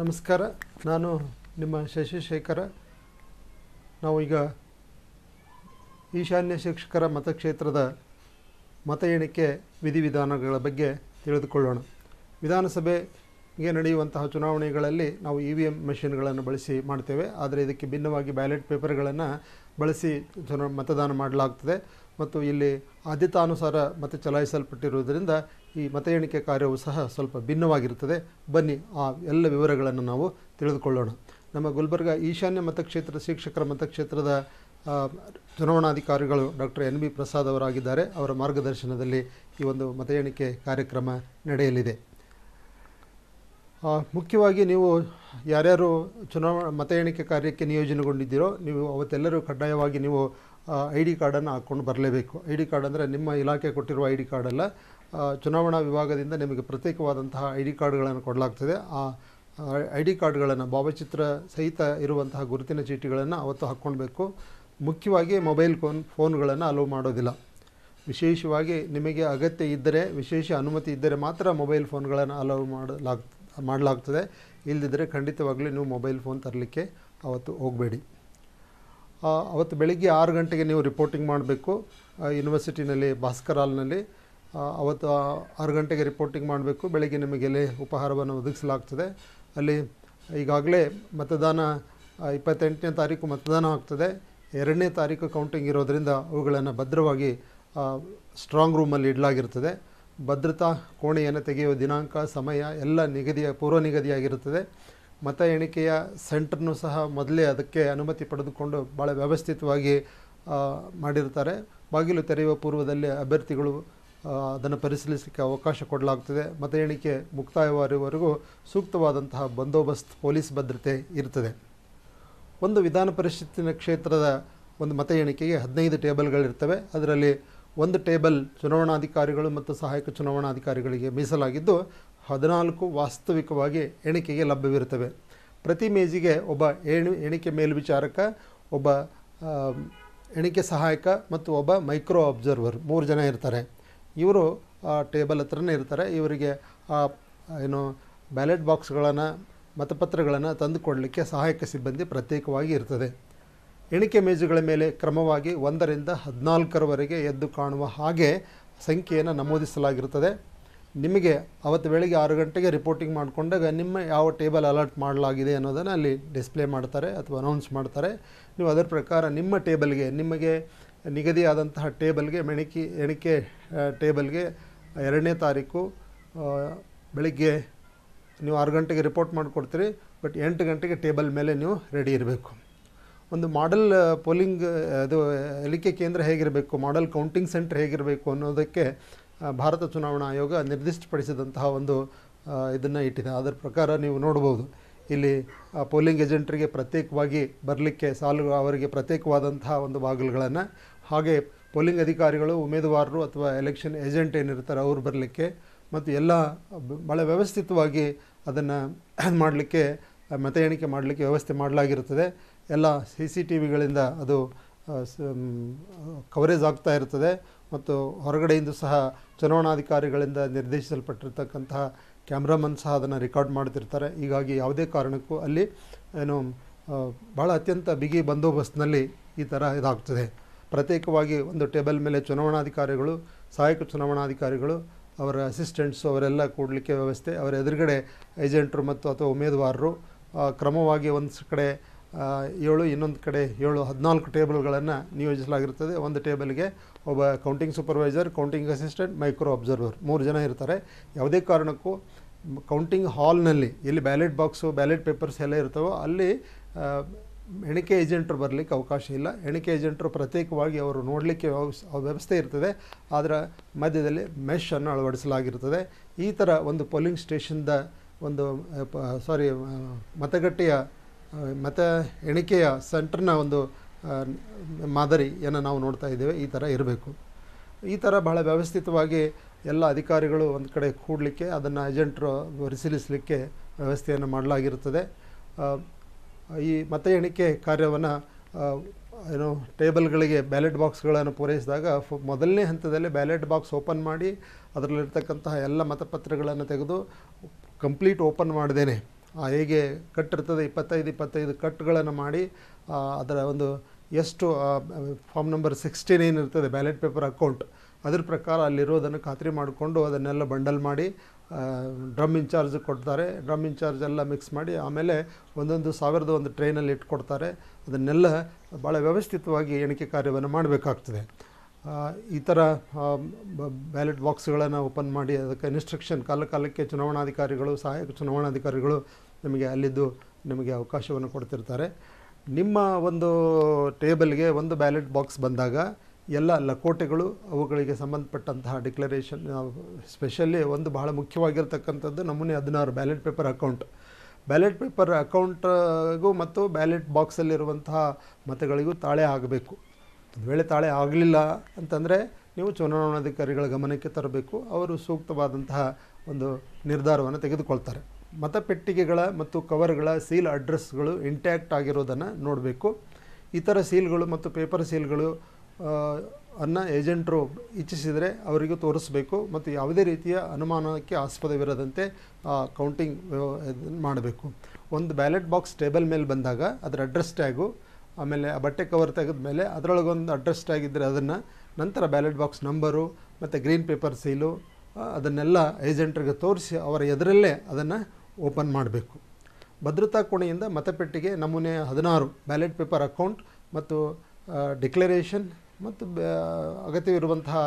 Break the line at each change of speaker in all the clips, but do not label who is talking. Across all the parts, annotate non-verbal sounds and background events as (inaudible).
ನಮಸ್ಕಾರ ನಾನು ನಿಮ್ಮ ಶಶಿಶೇಖರ ನಾವು ಈಗ ಈಶಾನ್ಯ ಶಿಕ್ಷಕರ ಮತಕ್ಷೇತ್ರದ ಮತ ಎಣಿಕೆ ವಿಧಿವಿಧಾನಗಳ ಬಗ್ಗೆ ತಿಳಿದುಕೊಳ್ಳೋಣ ವಿಧಾನಸಭೆಗೆ ನಡೆಯುವಂತಹ ಚುನಾವಣೆಗಳಲ್ಲಿ ನಾವು ಇ ವಿ ಎಮ್ ಮೆಷಿನ್ಗಳನ್ನು ಬಳಸಿ ಮಾಡ್ತೇವೆ ಆದರೆ ಇದಕ್ಕೆ ಭಿನ್ನವಾಗಿ ಬ್ಯಾಲೆಟ್ ಪೇಪರ್ಗಳನ್ನು ಬಳಸಿ ಚುನ ಮತದಾನ ಮಾಡಲಾಗ್ತದೆ ಮತ್ತು ಇಲ್ಲಿ ಆದ್ಯತಾನುಸಾರ ಮತ ಚಲಾಯಿಸಲ್ಪಟ್ಟಿರುವುದರಿಂದ ಈ ಮತ ಎಣಿಕೆ ಕಾರ್ಯವು ಸಹ ಸ್ವಲ್ಪ ಭಿನ್ನವಾಗಿರುತ್ತದೆ ಬನ್ನಿ ಆ ಎಲ್ಲ ವಿವರಗಳನ್ನು ನಾವು ತಿಳಿದುಕೊಳ್ಳೋಣ ನಮ್ಮ ಗುಲ್ಬರ್ಗ ಈಶಾನ್ಯ ಮತಕ್ಷೇತ್ರ ಶಿಕ್ಷಕರ ಮತಕ್ಷೇತ್ರದ ಚುನಾವಣಾಧಿಕಾರಿಗಳು ಡಾಕ್ಟರ್ ಎನ್ ಬಿ ಪ್ರಸಾದ್ ಅವರಾಗಿದ್ದಾರೆ ಅವರ ಮಾರ್ಗದರ್ಶನದಲ್ಲಿ ಈ ಒಂದು ಮತ ಎಣಿಕೆ ಕಾರ್ಯಕ್ರಮ ನಡೆಯಲಿದೆ ಮುಖ್ಯವಾಗಿ ನೀವು ಯಾರ್ಯಾರು ಚುನಾವಣಾ ಮತ ಎಣಿಕೆ ಕಾರ್ಯಕ್ಕೆ ನಿಯೋಜನೆಗೊಂಡಿದ್ದೀರೋ ನೀವು ಅವತ್ತೆಲ್ಲರೂ ಕಡ್ಡಾಯವಾಗಿ ನೀವು ಐ ಡಿ ಕಾರ್ಡನ್ನು ಹಾಕ್ಕೊಂಡು ಬರಲೇಬೇಕು ಐ ಡಿ ಕಾರ್ಡ್ ಅಂದರೆ ನಿಮ್ಮ ಇಲಾಖೆ ಕೊಟ್ಟಿರುವ ಐ ಡಿ ಕಾರ್ಡಲ್ಲ ಚುನಾವಣಾ ವಿಭಾಗದಿಂದ ನಿಮಗೆ ಪ್ರತ್ಯೇಕವಾದಂತಹ ಐ ಡಿ ಕಾರ್ಡ್ಗಳನ್ನು ಕೊಡಲಾಗ್ತದೆ ಆ ಐ ಡಿ ಕಾರ್ಡ್ಗಳನ್ನು ಭಾವಚಿತ್ರ ಸಹಿತ ಇರುವಂತಹ ಗುರುತಿನ ಚೀಟಿಗಳನ್ನು ಅವತ್ತು ಹಾಕ್ಕೊಳ್ಬೇಕು ಮುಖ್ಯವಾಗಿ ಮೊಬೈಲ್ ಫೋನ್ ಫೋನ್ಗಳನ್ನು ಅಲೋ ಮಾಡೋದಿಲ್ಲ ವಿಶೇಷವಾಗಿ ನಿಮಗೆ ಅಗತ್ಯ ಇದ್ದರೆ ವಿಶೇಷ ಅನುಮತಿ ಇದ್ದರೆ ಮಾತ್ರ ಮೊಬೈಲ್ ಫೋನ್ಗಳನ್ನು ಅಲೋ ಮಾಡಲಾಗ್ ಮಾಡಲಾಗ್ತದೆ ಇಲ್ಲದಿದ್ದರೆ ಖಂಡಿತವಾಗಲೂ ನೀವು ಮೊಬೈಲ್ ಫೋನ್ ತರಲಿಕ್ಕೆ ಅವತ್ತು ಹೋಗಬೇಡಿ ಅವತ್ತು ಬೆಳಿಗ್ಗೆ ಆರು ಗಂಟೆಗೆ ನೀವು ರಿಪೋರ್ಟಿಂಗ್ ಮಾಡಬೇಕು ಯೂನಿವರ್ಸಿಟಿನಲ್ಲಿ ಹಾಲ್ನಲ್ಲಿ ಅವತ್ತು ಆರು ಗಂಟೆಗೆ ರಿಪೋರ್ಟಿಂಗ್ ಮಾಡಬೇಕು ಬೆಳಗ್ಗೆ ನಿಮಗೆಲ್ಲೇ ಉಪಹಾರವನ್ನು ಒದಗಿಸಲಾಗ್ತದೆ ಅಲ್ಲಿ ಈಗಾಗಲೇ ಮತದಾನ ಇಪ್ಪತ್ತೆಂಟನೇ ತಾರೀಕು ಮತದಾನ ಆಗ್ತದೆ ಎರಡನೇ ತಾರೀಕು ಕೌಂಟಿಂಗ್ ಇರೋದರಿಂದ ಅವುಗಳನ್ನು ಭದ್ರವಾಗಿ ಸ್ಟ್ರಾಂಗ್ ರೂಮಲ್ಲಿ ಇಡಲಾಗಿರ್ತದೆ ಭದ್ರತಾ ಕೋಣೆಯನ್ನು ತೆಗೆಯುವ ದಿನಾಂಕ ಸಮಯ ಎಲ್ಲ ನಿಗದಿಯ ಪೂರ್ವ ನಿಗದಿಯಾಗಿರುತ್ತದೆ ಮತ ಎಣಿಕೆಯ ಸೆಂಟ್ರನ್ನು ಸಹ ಮೊದಲೇ ಅದಕ್ಕೆ ಅನುಮತಿ ಪಡೆದುಕೊಂಡು ಭಾಳ ವ್ಯವಸ್ಥಿತವಾಗಿ ಮಾಡಿರ್ತಾರೆ ಬಾಗಿಲು ತೆರೆಯುವ ಪೂರ್ವದಲ್ಲಿ ಅಭ್ಯರ್ಥಿಗಳು ಅದನ್ನು ಪರಿಶೀಲಿಸಲಿಕ್ಕೆ ಅವಕಾಶ ಕೊಡಲಾಗುತ್ತದೆ ಮತ ಎಣಿಕೆ ಮುಕ್ತಾಯವಾಗುವವರೆಗೂ ಸೂಕ್ತವಾದಂತಹ ಬಂದೋಬಸ್ತ್ ಪೊಲೀಸ್ ಭದ್ರತೆ ಇರ್ತದೆ ಒಂದು ವಿಧಾನ ಪರಿಷತ್ತಿನ ಕ್ಷೇತ್ರದ ಒಂದು ಮತ ಎಣಿಕೆಗೆ ಹದಿನೈದು ಟೇಬಲ್ಗಳಿರ್ತವೆ ಅದರಲ್ಲಿ ಒಂದು ಟೇಬಲ್ ಚುನಾವಣಾಧಿಕಾರಿಗಳು ಮತ್ತು ಸಹಾಯಕ ಚುನಾವಣಾಧಿಕಾರಿಗಳಿಗೆ ಮೀಸಲಾಗಿದ್ದು ಹದಿನಾಲ್ಕು ವಾಸ್ತವಿಕವಾಗಿ ಎಣಿಕೆಗೆ ಲಭ್ಯವಿರುತ್ತವೆ ಪ್ರತಿ ಮೇಜಿಗೆ ಒಬ್ಬ ಎಣಿ ಎಣಿಕೆ ಮೇಲ್ವಿಚಾರಕ ಒಬ್ಬ ಎಣಿಕೆ ಸಹಾಯಕ ಮತ್ತು ಒಬ್ಬ ಮೈಕ್ರೋ ಅಬ್ಸರ್ವರ್ ಮೂರು ಜನ ಇರ್ತಾರೆ ಇವರು ಟೇಬಲ್ ಹತ್ರನೇ ಇರ್ತಾರೆ ಇವರಿಗೆ ಏನು ಬ್ಯಾಲೆಟ್ ಬಾಕ್ಸ್ಗಳನ್ನು ಮತಪತ್ರಗಳನ್ನು ತಂದು ಸಹಾಯಕ ಸಿಬ್ಬಂದಿ ಪ್ರತ್ಯೇಕವಾಗಿ ಇರ್ತದೆ ಎಣಿಕೆ ಮೇಜುಗಳ ಮೇಲೆ ಕ್ರಮವಾಗಿ ಒಂದರಿಂದ ಹದಿನಾಲ್ಕರವರೆಗೆ ಎದ್ದು ಕಾಣುವ ಹಾಗೆ ಸಂಖ್ಯೆಯನ್ನು ನಮೂದಿಸಲಾಗಿರುತ್ತದೆ ನಿಮಗೆ ಅವತ್ತು ಬೆಳಗ್ಗೆ ಆರು ಗಂಟೆಗೆ ರಿಪೋರ್ಟಿಂಗ್ ಮಾಡಿಕೊಂಡಾಗ ನಿಮ್ಮ ಯಾವ ಟೇಬಲ್ ಅಲರ್ಟ್ ಮಾಡಲಾಗಿದೆ ಅನ್ನೋದನ್ನು ಅಲ್ಲಿ ಡಿಸ್ಪ್ಲೇ ಮಾಡ್ತಾರೆ ಅಥವಾ ಅನೌನ್ಸ್ ಮಾಡ್ತಾರೆ ನೀವು ಅದರ ಪ್ರಕಾರ ನಿಮ್ಮ ಟೇಬಲ್ಗೆ ನಿಮಗೆ ನಿಗದಿಯಾದಂತಹ ಟೇಬಲ್ಗೆ ಮೆಣಿಕೆ ಎಣಿಕೆ ಟೇಬಲ್ಗೆ ಎರಡನೇ ತಾರೀಕು ಬೆಳಿಗ್ಗೆ ನೀವು ಆರು ಗಂಟೆಗೆ ರಿಪೋರ್ಟ್ ಮಾಡಿಕೊಡ್ತೀರಿ ಬಟ್ ಎಂಟು ಗಂಟೆಗೆ ಟೇಬಲ್ ಮೇಲೆ ನೀವು ರೆಡಿ ಇರಬೇಕು ಒಂದು ಮಾಡೆಲ್ ಪೋಲಿಂಗ್ ಅದು ಎಲಿಕೆ ಕೇಂದ್ರ ಹೇಗಿರಬೇಕು ಮಾಡೆಲ್ ಕೌಂಟಿಂಗ್ ಸೆಂಟರ್ ಹೇಗಿರಬೇಕು ಅನ್ನೋದಕ್ಕೆ ಭಾರತ ಚುನಾವಣಾ ಆಯೋಗ ನಿರ್ದಿಷ್ಟಪಡಿಸಿದಂತಹ ಒಂದು ಇದನ್ನು ಇಟ್ಟಿದೆ ಅದರ ಪ್ರಕಾರ ನೀವು ನೋಡ್ಬೋದು ಇಲ್ಲಿ ಪೋಲಿಂಗ್ ಏಜೆಂಟ್ರಿಗೆ ಪ್ರತ್ಯೇಕವಾಗಿ ಬರಲಿಕ್ಕೆ ಸಾಲು ಅವರಿಗೆ ಪ್ರತ್ಯೇಕವಾದಂತಹ ಒಂದು ಬಾಗಿಲುಗಳನ್ನು ಹಾಗೆ ಪೋಲಿಂಗ್ ಅಧಿಕಾರಿಗಳು ಉಮೇದುವಾರರು ಅಥವಾ ಎಲೆಕ್ಷನ್ ಏಜೆಂಟ್ ಏನಿರ್ತಾರೆ ಅವರು ಬರಲಿಕ್ಕೆ ಮತ್ತು ಎಲ್ಲ ಭಾಳ ವ್ಯವಸ್ಥಿತವಾಗಿ ಅದನ್ನು (coughs) ಮಾಡಲಿಕ್ಕೆ ಮತ ಎಣಿಕೆ ಮಾಡಲಿಕ್ಕೆ ವ್ಯವಸ್ಥೆ ಮಾಡಲಾಗಿರುತ್ತದೆ ಎಲ್ಲ ಸಿ ಸಿ ಟಿ ವಿಗಳಿಂದ ಅದು ಕವರೇಜ್ ಆಗ್ತಾ ಇರ್ತದೆ ಮತ್ತು ಹೊರಗಡೆಯಿಂದ ಸಹ ಚುನಾವಣಾಧಿಕಾರಿಗಳಿಂದ ನಿರ್ದೇಶಿಸಲ್ಪಟ್ಟಿರ್ತಕ್ಕಂತಹ ಕ್ಯಾಮ್ರಾಮನ್ ಸಹ ಅದನ್ನು ರೆಕಾರ್ಡ್ ಮಾಡ್ತಿರ್ತಾರೆ ಹೀಗಾಗಿ ಯಾವುದೇ ಕಾರಣಕ್ಕೂ ಅಲ್ಲಿ ಏನು ಭಾಳ ಅತ್ಯಂತ ಬಿಗಿ ಬಂದೋಬಸ್ತ್ನಲ್ಲಿ ಈ ಥರ ಇದಾಗ್ತದೆ ಪ್ರತ್ಯೇಕವಾಗಿ ಒಂದು ಟೇಬಲ್ ಮೇಲೆ ಚುನಾವಣಾಧಿಕಾರಿಗಳು ಸಹಾಯಕ ಚುನಾವಣಾಧಿಕಾರಿಗಳು ಅವರ ಅಸಿಸ್ಟೆಂಟ್ಸು ಅವರೆಲ್ಲ ಕೂಡಲಿಕ್ಕೆ ವ್ಯವಸ್ಥೆ ಅವರ ಎದುರುಗಡೆ ಏಜೆಂಟರು ಮತ್ತು ಅಥವಾ ಉಮೇದುವಾರರು ಕ್ರಮವಾಗಿ ಒಂದು ಕಡೆ ಏಳು ಇನ್ನೊಂದು ಕಡೆ ಏಳು ಹದಿನಾಲ್ಕು ಟೇಬಲ್ಗಳನ್ನು ನಿಯೋಜಿಸಲಾಗಿರ್ತದೆ ಒಂದು ಟೇಬಲ್ಗೆ ಒಬ್ಬ counting supervisor counting assistant micro observer ಮೂರು ಜನ ಇರ್ತಾರೆ ಯಾವುದೇ ಕಾರಣಕ್ಕೂ ಕೌಂಟಿಂಗ್ ಹಾಲ್ನಲ್ಲಿ ಎಲ್ಲಿ ಬ್ಯಾಲೆಟ್ ಬಾಕ್ಸು ಬ್ಯಾಲೆಟ್ ಪೇಪರ್ಸ್ ಎಲ್ಲ ಇರ್ತವೋ ಅಲ್ಲಿ ಎಣಿಕೆ ಏಜೆಂಟರು ಬರಲಿಕ್ಕೆ ಅವಕಾಶ ಇಲ್ಲ ಎಣಿಕೆ ಏಜೆಂಟರು ಪ್ರತ್ಯೇಕವಾಗಿ ಅವರು ನೋಡಲಿಕ್ಕೆ ವ್ಯವಸ್ಥೆ ಇರ್ತದೆ ಅದರ ಮಧ್ಯದಲ್ಲಿ ಮೆಷನ್ನು ಅಳವಡಿಸಲಾಗಿರ್ತದೆ ಈ ಥರ ಒಂದು ಪೋಲಿಂಗ್ ಸ್ಟೇಷನ್ದ ಒಂದು ಸಾರಿ ಮತಗಟ್ಟೆಯ ಮತ ಎಣಿಕೆಯ ಸೆಂಟ್ರನ್ನ ಒಂದು ಮಾದರಿಯನ್ನು ನಾವು ನೋಡ್ತಾ ಇದ್ದೇವೆ ಈ ಥರ ಇರಬೇಕು ಈ ಥರ ಬಹಳ ವ್ಯವಸ್ಥಿತವಾಗಿ ಎಲ್ಲ ಅಧಿಕಾರಿಗಳು ಒಂದು ಕಡೆ ಕೂಡಲಿಕ್ಕೆ ಅದನ್ನು ಏಜೆಂಟರು ಪರಿಶೀಲಿಸಲಿಕ್ಕೆ ವ್ಯವಸ್ಥೆಯನ್ನು ಮಾಡಲಾಗಿರುತ್ತದೆ ಈ ಮತ ಎಣಿಕೆ ಕಾರ್ಯವನ್ನು ಏನು ಟೇಬಲ್ಗಳಿಗೆ ಬ್ಯಾಲೆಟ್ ಬಾಕ್ಸ್ಗಳನ್ನು ಪೂರೈಸಿದಾಗ ಫ ಮೊದಲನೇ ಹಂತದಲ್ಲಿ ಬ್ಯಾಲೆಟ್ ಬಾಕ್ಸ್ ಓಪನ್ ಮಾಡಿ ಅದರಲ್ಲಿರ್ತಕ್ಕಂತಹ ಎಲ್ಲ ಮತಪತ್ರಗಳನ್ನು ತೆಗೆದು ಕಂಪ್ಲೀಟ್ ಓಪನ್ ಮಾಡ್ದೇನೆ ಹೇಗೆ ಇರ್ತದೆ ಇಪ್ಪತ್ತೈದು ಇಪ್ಪತ್ತೈದು ಕಟ್ಗಳನ್ನು ಮಾಡಿ ಅದರ ಒಂದು ಎಷ್ಟು ಫಾರ್ಮ್ ನಂಬರ್ ಸಿಕ್ಸ್ಟೀನ್ ಏನಿರ್ತದೆ ಬ್ಯಾಲೆಟ್ ಪೇಪರ್ ಅಕೌಂಟ್ ಅದ್ರ ಪ್ರಕಾರ ಅಲ್ಲಿರೋದನ್ನು ಖಾತ್ರಿ ಮಾಡಿಕೊಂಡು ಅದನ್ನೆಲ್ಲ ಬಂಡಲ್ ಮಾಡಿ ಡ್ರಮ್ ಇನ್ಚಾರ್ಜ್ ಕೊಡ್ತಾರೆ ಡ್ರಮ್ ಇನ್ಚಾರ್ಜ್ ಎಲ್ಲ ಮಿಕ್ಸ್ ಮಾಡಿ ಆಮೇಲೆ ಒಂದೊಂದು ಸಾವಿರದ ಒಂದು ಟ್ರೈನಲ್ಲಿ ಇಟ್ಕೊಡ್ತಾರೆ ಅದನ್ನೆಲ್ಲ ಭಾಳ ವ್ಯವಸ್ಥಿತವಾಗಿ ಎಣಿಕೆ ಕಾರ್ಯವನ್ನು ಮಾಡಬೇಕಾಗ್ತದೆ ಈ ಥರ ಬ್ಯಾಲೆಟ್ ಬಾಕ್ಸ್ಗಳನ್ನು ಓಪನ್ ಮಾಡಿ ಅದಕ್ಕೆ ಇನ್ಸ್ಟ್ರಕ್ಷನ್ ಕಾಲ ಕಾಲಕ್ಕೆ ಚುನಾವಣಾಧಿಕಾರಿಗಳು ಸಹಾಯಕ ಚುನಾವಣಾಧಿಕಾರಿಗಳು ನಿಮಗೆ ಅಲ್ಲಿದ್ದು ನಿಮಗೆ ಅವಕಾಶವನ್ನು ಕೊಡ್ತಿರ್ತಾರೆ ನಿಮ್ಮ ಒಂದು ಟೇಬಲ್ಗೆ ಒಂದು ಬ್ಯಾಲೆಟ್ ಬಾಕ್ಸ್ ಬಂದಾಗ ಎಲ್ಲ ಲಕೋಟೆಗಳು ಅವುಗಳಿಗೆ ಸಂಬಂಧಪಟ್ಟಂತಹ ಡಿಕ್ಲರೇಷನ್ ಸ್ಪೆಷಲಿ ಒಂದು ಬಹಳ ಮುಖ್ಯವಾಗಿರ್ತಕ್ಕಂಥದ್ದು ನಮೂನೆ ಹದಿನಾರು ballot paper account ballot paper ಅಕೌಂಟ್ಗೂ ಮತ್ತು ಬ್ಯಾಲೆಟ್ ಬಾಕ್ಸಲ್ಲಿರುವಂತಹ ಮತಗಳಿಗೂ ತಾಳೆ ಆಗಬೇಕು ಒಂದು ವೇಳೆ ತಾಳೆ ಆಗಲಿಲ್ಲ ಅಂತಂದರೆ ನೀವು ಚುನಾವಣಾಧಿಕಾರಿಗಳ ಗಮನಕ್ಕೆ ತರಬೇಕು ಅವರು ಸೂಕ್ತವಾದಂತಹ ಒಂದು ನಿರ್ಧಾರವನ್ನು ತೆಗೆದುಕೊಳ್ತಾರೆ ಮತಪೆಟ್ಟಿಗೆಗಳ ಮತ್ತು ಕವರ್ಗಳ ಸೀಲ್ ಅಡ್ರೆಸ್ಗಳು ಇಂಟ್ಯಾಕ್ಟ್ ಆಗಿರೋದನ್ನು ನೋಡಬೇಕು ಇತರ ಸೀಲ್ಗಳು ಮತ್ತು ಪೇಪರ್ ಸೀಲ್ಗಳು ಅನ್ನ ಏಜೆಂಟರು ಇಚ್ಛಿಸಿದರೆ ಅವರಿಗೂ ತೋರಿಸಬೇಕು ಮತ್ತು ಯಾವುದೇ ರೀತಿಯ ಅನುಮಾನಕ್ಕೆ ಆಸ್ಪದವಿರದಂತೆ ಕೌಂಟಿಂಗ್ ಮಾಡಬೇಕು ಒಂದು ಬ್ಯಾಲೆಟ್ ಬಾಕ್ಸ್ ಟೇಬಲ್ ಮೇಲೆ ಬಂದಾಗ ಅದರ ಅಡ್ರೆಸ್ ಟ್ಯಾಗು ಆಮೇಲೆ ಆ ಬಟ್ಟೆ ಕವರ್ ತೆಗೆದ ಮೇಲೆ ಅದರೊಳಗೊಂದು ಅಡ್ರೆಸ್ ಟ್ಯಾಗ್ ಇದ್ದರೆ ಅದನ್ನು ನಂತರ ಬ್ಯಾಲೆಟ್ ಬಾಕ್ಸ್ ನಂಬರು ಮತ್ತು ಗ್ರೀನ್ ಪೇಪರ್ ಸೀಲು ಅದನ್ನೆಲ್ಲ ಏಜೆಂಟ್ರಿಗೆ ತೋರಿಸಿ ಅವರ ಎದುರಲ್ಲೇ ಅದನ್ನು ಓಪನ್ ಮಾಡಬೇಕು ಭದ್ರತಾ ಕೋಣೆಯಿಂದ ಮತಪೆಟ್ಟಿಗೆ ನಮೂನೆ ಹದಿನಾರು ಬ್ಯಾಲೆಟ್ ಪೇಪರ್ ಅಕೌಂಟ್ ಮತ್ತು ಡಿಕ್ಲರೇಷನ್ ಮತ್ತು ಅಗತ್ಯವಿರುವಂತಹ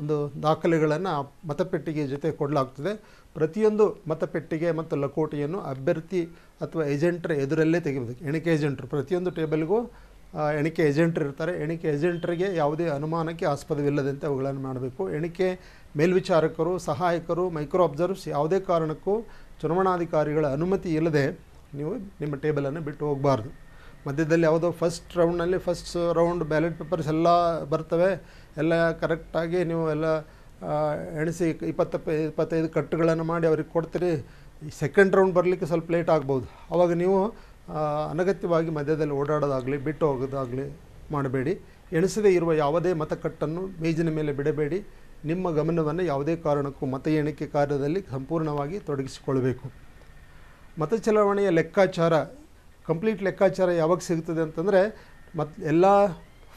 ಒಂದು ದಾಖಲೆಗಳನ್ನು ಮತಪೆಟ್ಟಿಗೆ ಜೊತೆ ಕೊಡಲಾಗ್ತದೆ ಪ್ರತಿಯೊಂದು ಮತಪೆಟ್ಟಿಗೆ ಮತ್ತು ಲಕೋಟೆಯನ್ನು ಅಭ್ಯರ್ಥಿ ಅಥವಾ ಏಜೆಂಟ್ರ ಎದುರಲ್ಲೇ ತೆಗಿಬೇಕು ಎಣಿಕೆ ಏಜೆಂಟ್ರು ಪ್ರತಿಯೊಂದು ಟೇಬಲ್ಗೂ ಎಣಿಕೆ ಏಜೆಂಟ್ರು ಇರ್ತಾರೆ ಎಣಿಕೆ ಏಜೆಂಟ್ರಿಗೆ ಯಾವುದೇ ಅನುಮಾನಕ್ಕೆ ಆಸ್ಪದವಿಲ್ಲದಂತೆ ಅವುಗಳನ್ನು ಮಾಡಬೇಕು ಎಣಿಕೆ ಮೇಲ್ವಿಚಾರಕರು ಸಹಾಯಕರು ಮೈಕ್ರೋ ಅಬ್ಸರ್ವ್ಸ್ ಯಾವುದೇ ಕಾರಣಕ್ಕೂ ಚುನಾವಣಾಧಿಕಾರಿಗಳ ಅನುಮತಿ ಇಲ್ಲದೆ ನೀವು ನಿಮ್ಮ ಟೇಬಲನ್ನು ಬಿಟ್ಟು ಹೋಗಬಾರ್ದು ಮಧ್ಯದಲ್ಲಿ ಯಾವುದೋ ಫಸ್ಟ್ ರೌಂಡ್ನಲ್ಲಿ ಫಸ್ಟ್ ರೌಂಡ್ ಬ್ಯಾಲೆಟ್ ಪೇಪರ್ಸ್ ಎಲ್ಲ ಬರ್ತವೆ ಎಲ್ಲ ಕರೆಕ್ಟಾಗಿ ನೀವು ಎಲ್ಲ ಎಣಿಸಿ ಇಪ್ಪತ್ತ ಇಪ್ಪತ್ತೈದು ಕಟ್ಟುಗಳನ್ನು ಮಾಡಿ ಅವ್ರಿಗೆ ಕೊಡ್ತೀರಿ ಸೆಕೆಂಡ್ ರೌಂಡ್ ಬರಲಿಕ್ಕೆ ಸ್ವಲ್ಪ ಲೇಟ್ ಆಗ್ಬೋದು ಆವಾಗ ನೀವು ಅನಗತ್ಯವಾಗಿ ಮಧ್ಯದಲ್ಲಿ ಓಡಾಡೋದಾಗಲಿ ಬಿಟ್ಟು ಹೋಗೋದಾಗಲಿ ಮಾಡಬೇಡಿ ಎಣಿಸದೇ ಇರುವ ಯಾವುದೇ ಮತಕಟ್ಟನ್ನು ಮೇಜಿನ ಮೇಲೆ ಬಿಡಬೇಡಿ ನಿಮ್ಮ ಗಮನವನ್ನು ಯಾವುದೇ ಕಾರಣಕ್ಕೂ ಮತ ಎಣಿಕೆ ಕಾರ್ಯದಲ್ಲಿ ಸಂಪೂರ್ಣವಾಗಿ ತೊಡಗಿಸಿಕೊಳ್ಬೇಕು ಮತ ಚಲಾವಣೆಯ ಲೆಕ್ಕಾಚಾರ ಕಂಪ್ಲೀಟ್ ಲೆಕ್ಕಾಚಾರ ಯಾವಾಗ ಸಿಗ್ತದೆ ಅಂತಂದರೆ ಮತ್ತು ಎಲ್ಲ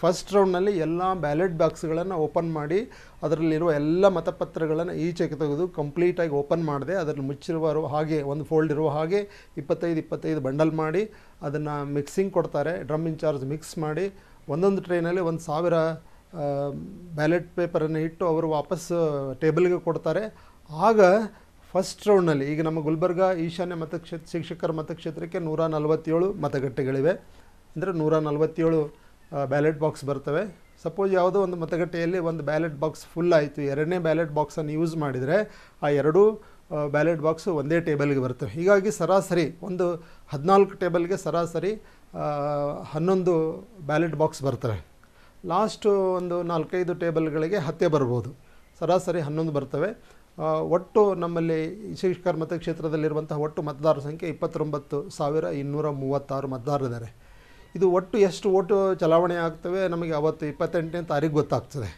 ಫಸ್ಟ್ ರೌಂಡ್ನಲ್ಲಿ ಎಲ್ಲ ಬ್ಯಾಲೆಟ್ ಬಾಕ್ಸ್ಗಳನ್ನು ಓಪನ್ ಮಾಡಿ ಅದರಲ್ಲಿರುವ ಎಲ್ಲ ಮತಪತ್ರಗಳನ್ನು ಈಚೆಗೆ ತೆಗೆದು ಕಂಪ್ಲೀಟಾಗಿ ಓಪನ್ ಮಾಡಿದೆ ಅದರಲ್ಲಿ ಮುಚ್ಚಿರುವ ಹಾಗೆ ಒಂದು ಫೋಲ್ಡ್ ಇರುವ ಹಾಗೆ ಇಪ್ಪತ್ತೈದು ಇಪ್ಪತ್ತೈದು ಬಂಡಲ್ ಮಾಡಿ ಅದನ್ನು ಮಿಕ್ಸಿಂಗ್ ಕೊಡ್ತಾರೆ ಡ್ರಮ್ ಇನ್ಚಾರ್ಜ್ ಮಿಕ್ಸ್ ಮಾಡಿ ಒಂದೊಂದು ಟ್ರೈನಲ್ಲಿ ಒಂದು ಸಾವಿರ ಬ್ಯಾಲೆಟ್ ಪೇಪರನ್ನು ಇಟ್ಟು ಅವರು ವಾಪಸ್ ಟೇಬಲ್ಗೆ ಕೊಡ್ತಾರೆ ಆಗ ಫಸ್ಟ್ ರೌಂಡ್ನಲ್ಲಿ ಈಗ ನಮ್ಮ ಗುಲ್ಬರ್ಗ ಈಶಾನ್ಯ ಮತಕ್ಷೇತ್ರ ಶಿಕ್ಷಕರ ಮತಕ್ಷೇತ್ರಕ್ಕೆ ನೂರ ನಲವತ್ತೇಳು ಮತಗಟ್ಟೆಗಳಿವೆ ಅಂದರೆ ನೂರ ನಲವತ್ತೇಳು ಬ್ಯಾಲೆಟ್ ಬಾಕ್ಸ್ ಬರ್ತವೆ ಸಪೋಸ್ ಯಾವುದೋ ಒಂದು ಮತಗಟ್ಟೆಯಲ್ಲಿ ಒಂದು ಬ್ಯಾಲೆಟ್ ಬಾಕ್ಸ್ ಫುಲ್ ಆಯಿತು ಎರಡನೇ ಬ್ಯಾಲೆಟ್ ಬಾಕ್ಸನ್ನು ಯೂಸ್ ಮಾಡಿದರೆ ಆ ಎರಡೂ ಬ್ಯಾಲೆಟ್ ಬಾಕ್ಸು ಒಂದೇ ಟೇಬಲ್ಗೆ ಬರ್ತವೆ ಹೀಗಾಗಿ ಸರಾಸರಿ ಒಂದು ಹದಿನಾಲ್ಕು ಟೇಬಲ್ಗೆ ಸರಾಸರಿ ಹನ್ನೊಂದು ಬ್ಯಾಲೆಟ್ ಬಾಕ್ಸ್ ಬರ್ತವೆ ಲಾಸ್ಟು ಒಂದು ನಾಲ್ಕೈದು ಟೇಬಲ್ಗಳಿಗೆ ಹತ್ತೆ ಬರ್ಬೋದು ಸರಾಸರಿ ಹನ್ನೊಂದು ಬರ್ತವೆ ಒಟ್ಟು ನಮ್ಮಲ್ಲಿ ಶಿಕ್ಷಕರ ಮತಕ್ಷೇತ್ರದಲ್ಲಿರುವಂತಹ ಒಟ್ಟು ಮತದಾರರ ಸಂಖ್ಯೆ ಇಪ್ಪತ್ತೊಂಬತ್ತು ಸಾವಿರ ಇನ್ನೂರ ಮೂವತ್ತಾರು ಮತದಾರರಿದ್ದಾರೆ ಇದು ಒಟ್ಟು ಎಷ್ಟು ಓಟು ಚಲಾವಣೆ ಆಗ್ತವೆ ನಮಗೆ ಅವತ್ತು ಇಪ್ಪತ್ತೆಂಟನೇ ತಾರೀಕು ಗೊತ್ತಾಗ್ತದೆ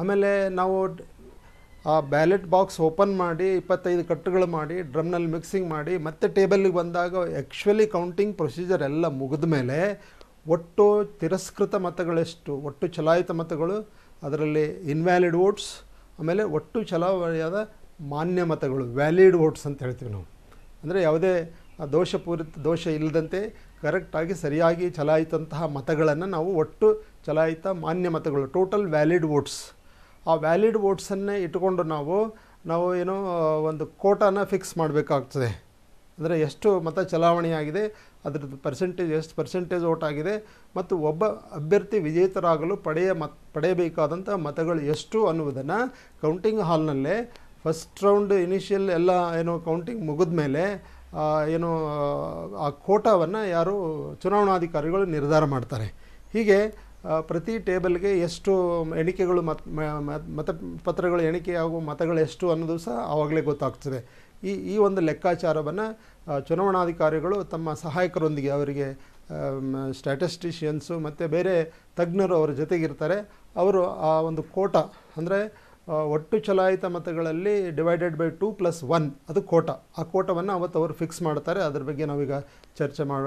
ಆಮೇಲೆ ನಾವು ಆ ಬ್ಯಾಲೆಟ್ ಬಾಕ್ಸ್ ಓಪನ್ ಮಾಡಿ ಇಪ್ಪತ್ತೈದು ಕಟ್ಟುಗಳು ಮಾಡಿ ಡ್ರಮ್ನಲ್ಲಿ ಮಿಕ್ಸಿಂಗ್ ಮಾಡಿ ಮತ್ತೆ ಟೇಬಲ್ಗೆ ಬಂದಾಗ ಆ್ಯಕ್ಚುಲಿ ಕೌಂಟಿಂಗ್ ಪ್ರೊಸೀಜರ್ ಎಲ್ಲ ಮುಗಿದ ಮೇಲೆ ಒಟ್ಟು ತಿರಸ್ಕೃತ ಮತಗಳೆಷ್ಟು ಒಟ್ಟು ಚಲಾಯಿತ ಮತಗಳು ಅದರಲ್ಲಿ ಇನ್ವ್ಯಾಲಿಡ್ ವೋಟ್ಸ್ ಆಮೇಲೆ ಒಟ್ಟು ಚಲಾವಣೆಯಾದ ಮಾನ್ಯ ಮತಗಳು ವ್ಯಾಲಿಡ್ ವೋಟ್ಸ್ ಅಂತ ಹೇಳ್ತೀವಿ ನಾವು ಅಂದರೆ ಯಾವುದೇ ದೋಷಪೂರಿತ ದೋಷ ಇಲ್ಲದಂತೆ ಕರೆಕ್ಟಾಗಿ ಸರಿಯಾಗಿ ಚಲಾಯಿತಂತಹ ಮತಗಳನ್ನು ನಾವು ಒಟ್ಟು ಚಲಾಯಿತ ಮಾನ್ಯ ಮತಗಳು ಟೋಟಲ್ ವ್ಯಾಲಿಡ್ ವೋಟ್ಸ್ ಆ ವ್ಯಾಲಿಡ್ ವೋಟ್ಸನ್ನೇ ಇಟ್ಕೊಂಡು ನಾವು ನಾವು ಏನೋ ಒಂದು ಕೋಟಾನ ಫಿಕ್ಸ್ ಮಾಡಬೇಕಾಗ್ತದೆ ಅಂದರೆ ಎಷ್ಟು ಮತ ಚಲಾವಣೆಯಾಗಿದೆ ಅದರದ್ದು ಪರ್ಸೆಂಟೇಜ್ ಎಷ್ಟು ಪರ್ಸೆಂಟೇಜ್ ಓಟ್ ಆಗಿದೆ ಮತ್ತು ಒಬ್ಬ ಅಭ್ಯರ್ಥಿ ವಿಜೇತರಾಗಲು ಪಡೆಯ ಮತ್ ಪಡೆಯಬೇಕಾದಂಥ ಮತಗಳು ಎಷ್ಟು ಅನ್ನುವುದನ್ನು ಕೌಂಟಿಂಗ್ ಹಾಲ್ನಲ್ಲೇ ಫಸ್ಟ್ ರೌಂಡ್ ಇನಿಷಿಯಲ್ ಎಲ್ಲ ಏನು ಕೌಂಟಿಂಗ್ ಮುಗಿದ ಮೇಲೆ ಏನು ಆ ಕೋಟಾವನ್ನು ಯಾರು ಚುನಾವಣಾಧಿಕಾರಿಗಳು ನಿರ್ಧಾರ ಮಾಡ್ತಾರೆ ಹೀಗೆ ಪ್ರತಿ ಟೇಬಲ್ಗೆ ಎಷ್ಟು ಎಣಿಕೆಗಳು ಮತ ಮತ ಪತ್ರಗಳು ಎಣಿಕೆಯಾಗುವ ಮತಗಳು ಎಷ್ಟು ಅನ್ನೋದು ಸಹ ಆವಾಗಲೇ ಗೊತ್ತಾಗ್ತದೆ ಈ ಈ ಒಂದು ಲೆಕ್ಕಾಚಾರವನ್ನು ಚುನಾವಣಾಧಿಕಾರಿಗಳು ತಮ್ಮ ಸಹಾಯಕರೊಂದಿಗೆ ಅವರಿಗೆ ಸ್ಟ್ಯಾಟಿಸ್ಟಿಷಿಯನ್ಸು ಮತ್ತು ಬೇರೆ ತಜ್ಞರು ಅವರ ಜೊತೆಗಿರ್ತಾರೆ ಅವರು ಆ ಒಂದು ಕೋಟ ಅಂದರೆ ಒಟ್ಟು ಚಲಾಯಿತ ಮತಗಳಲ್ಲಿ divided by two plus one ಅದು ಕೋಟ ಆ ಕೋಟವನ್ನು ಅವತ್ತು ಅವರು ಫಿಕ್ಸ್ ಮಾಡ್ತಾರೆ ಅದ್ರ ಬಗ್ಗೆ ನಾವೀಗ ಚರ್ಚೆ ಮಾಡ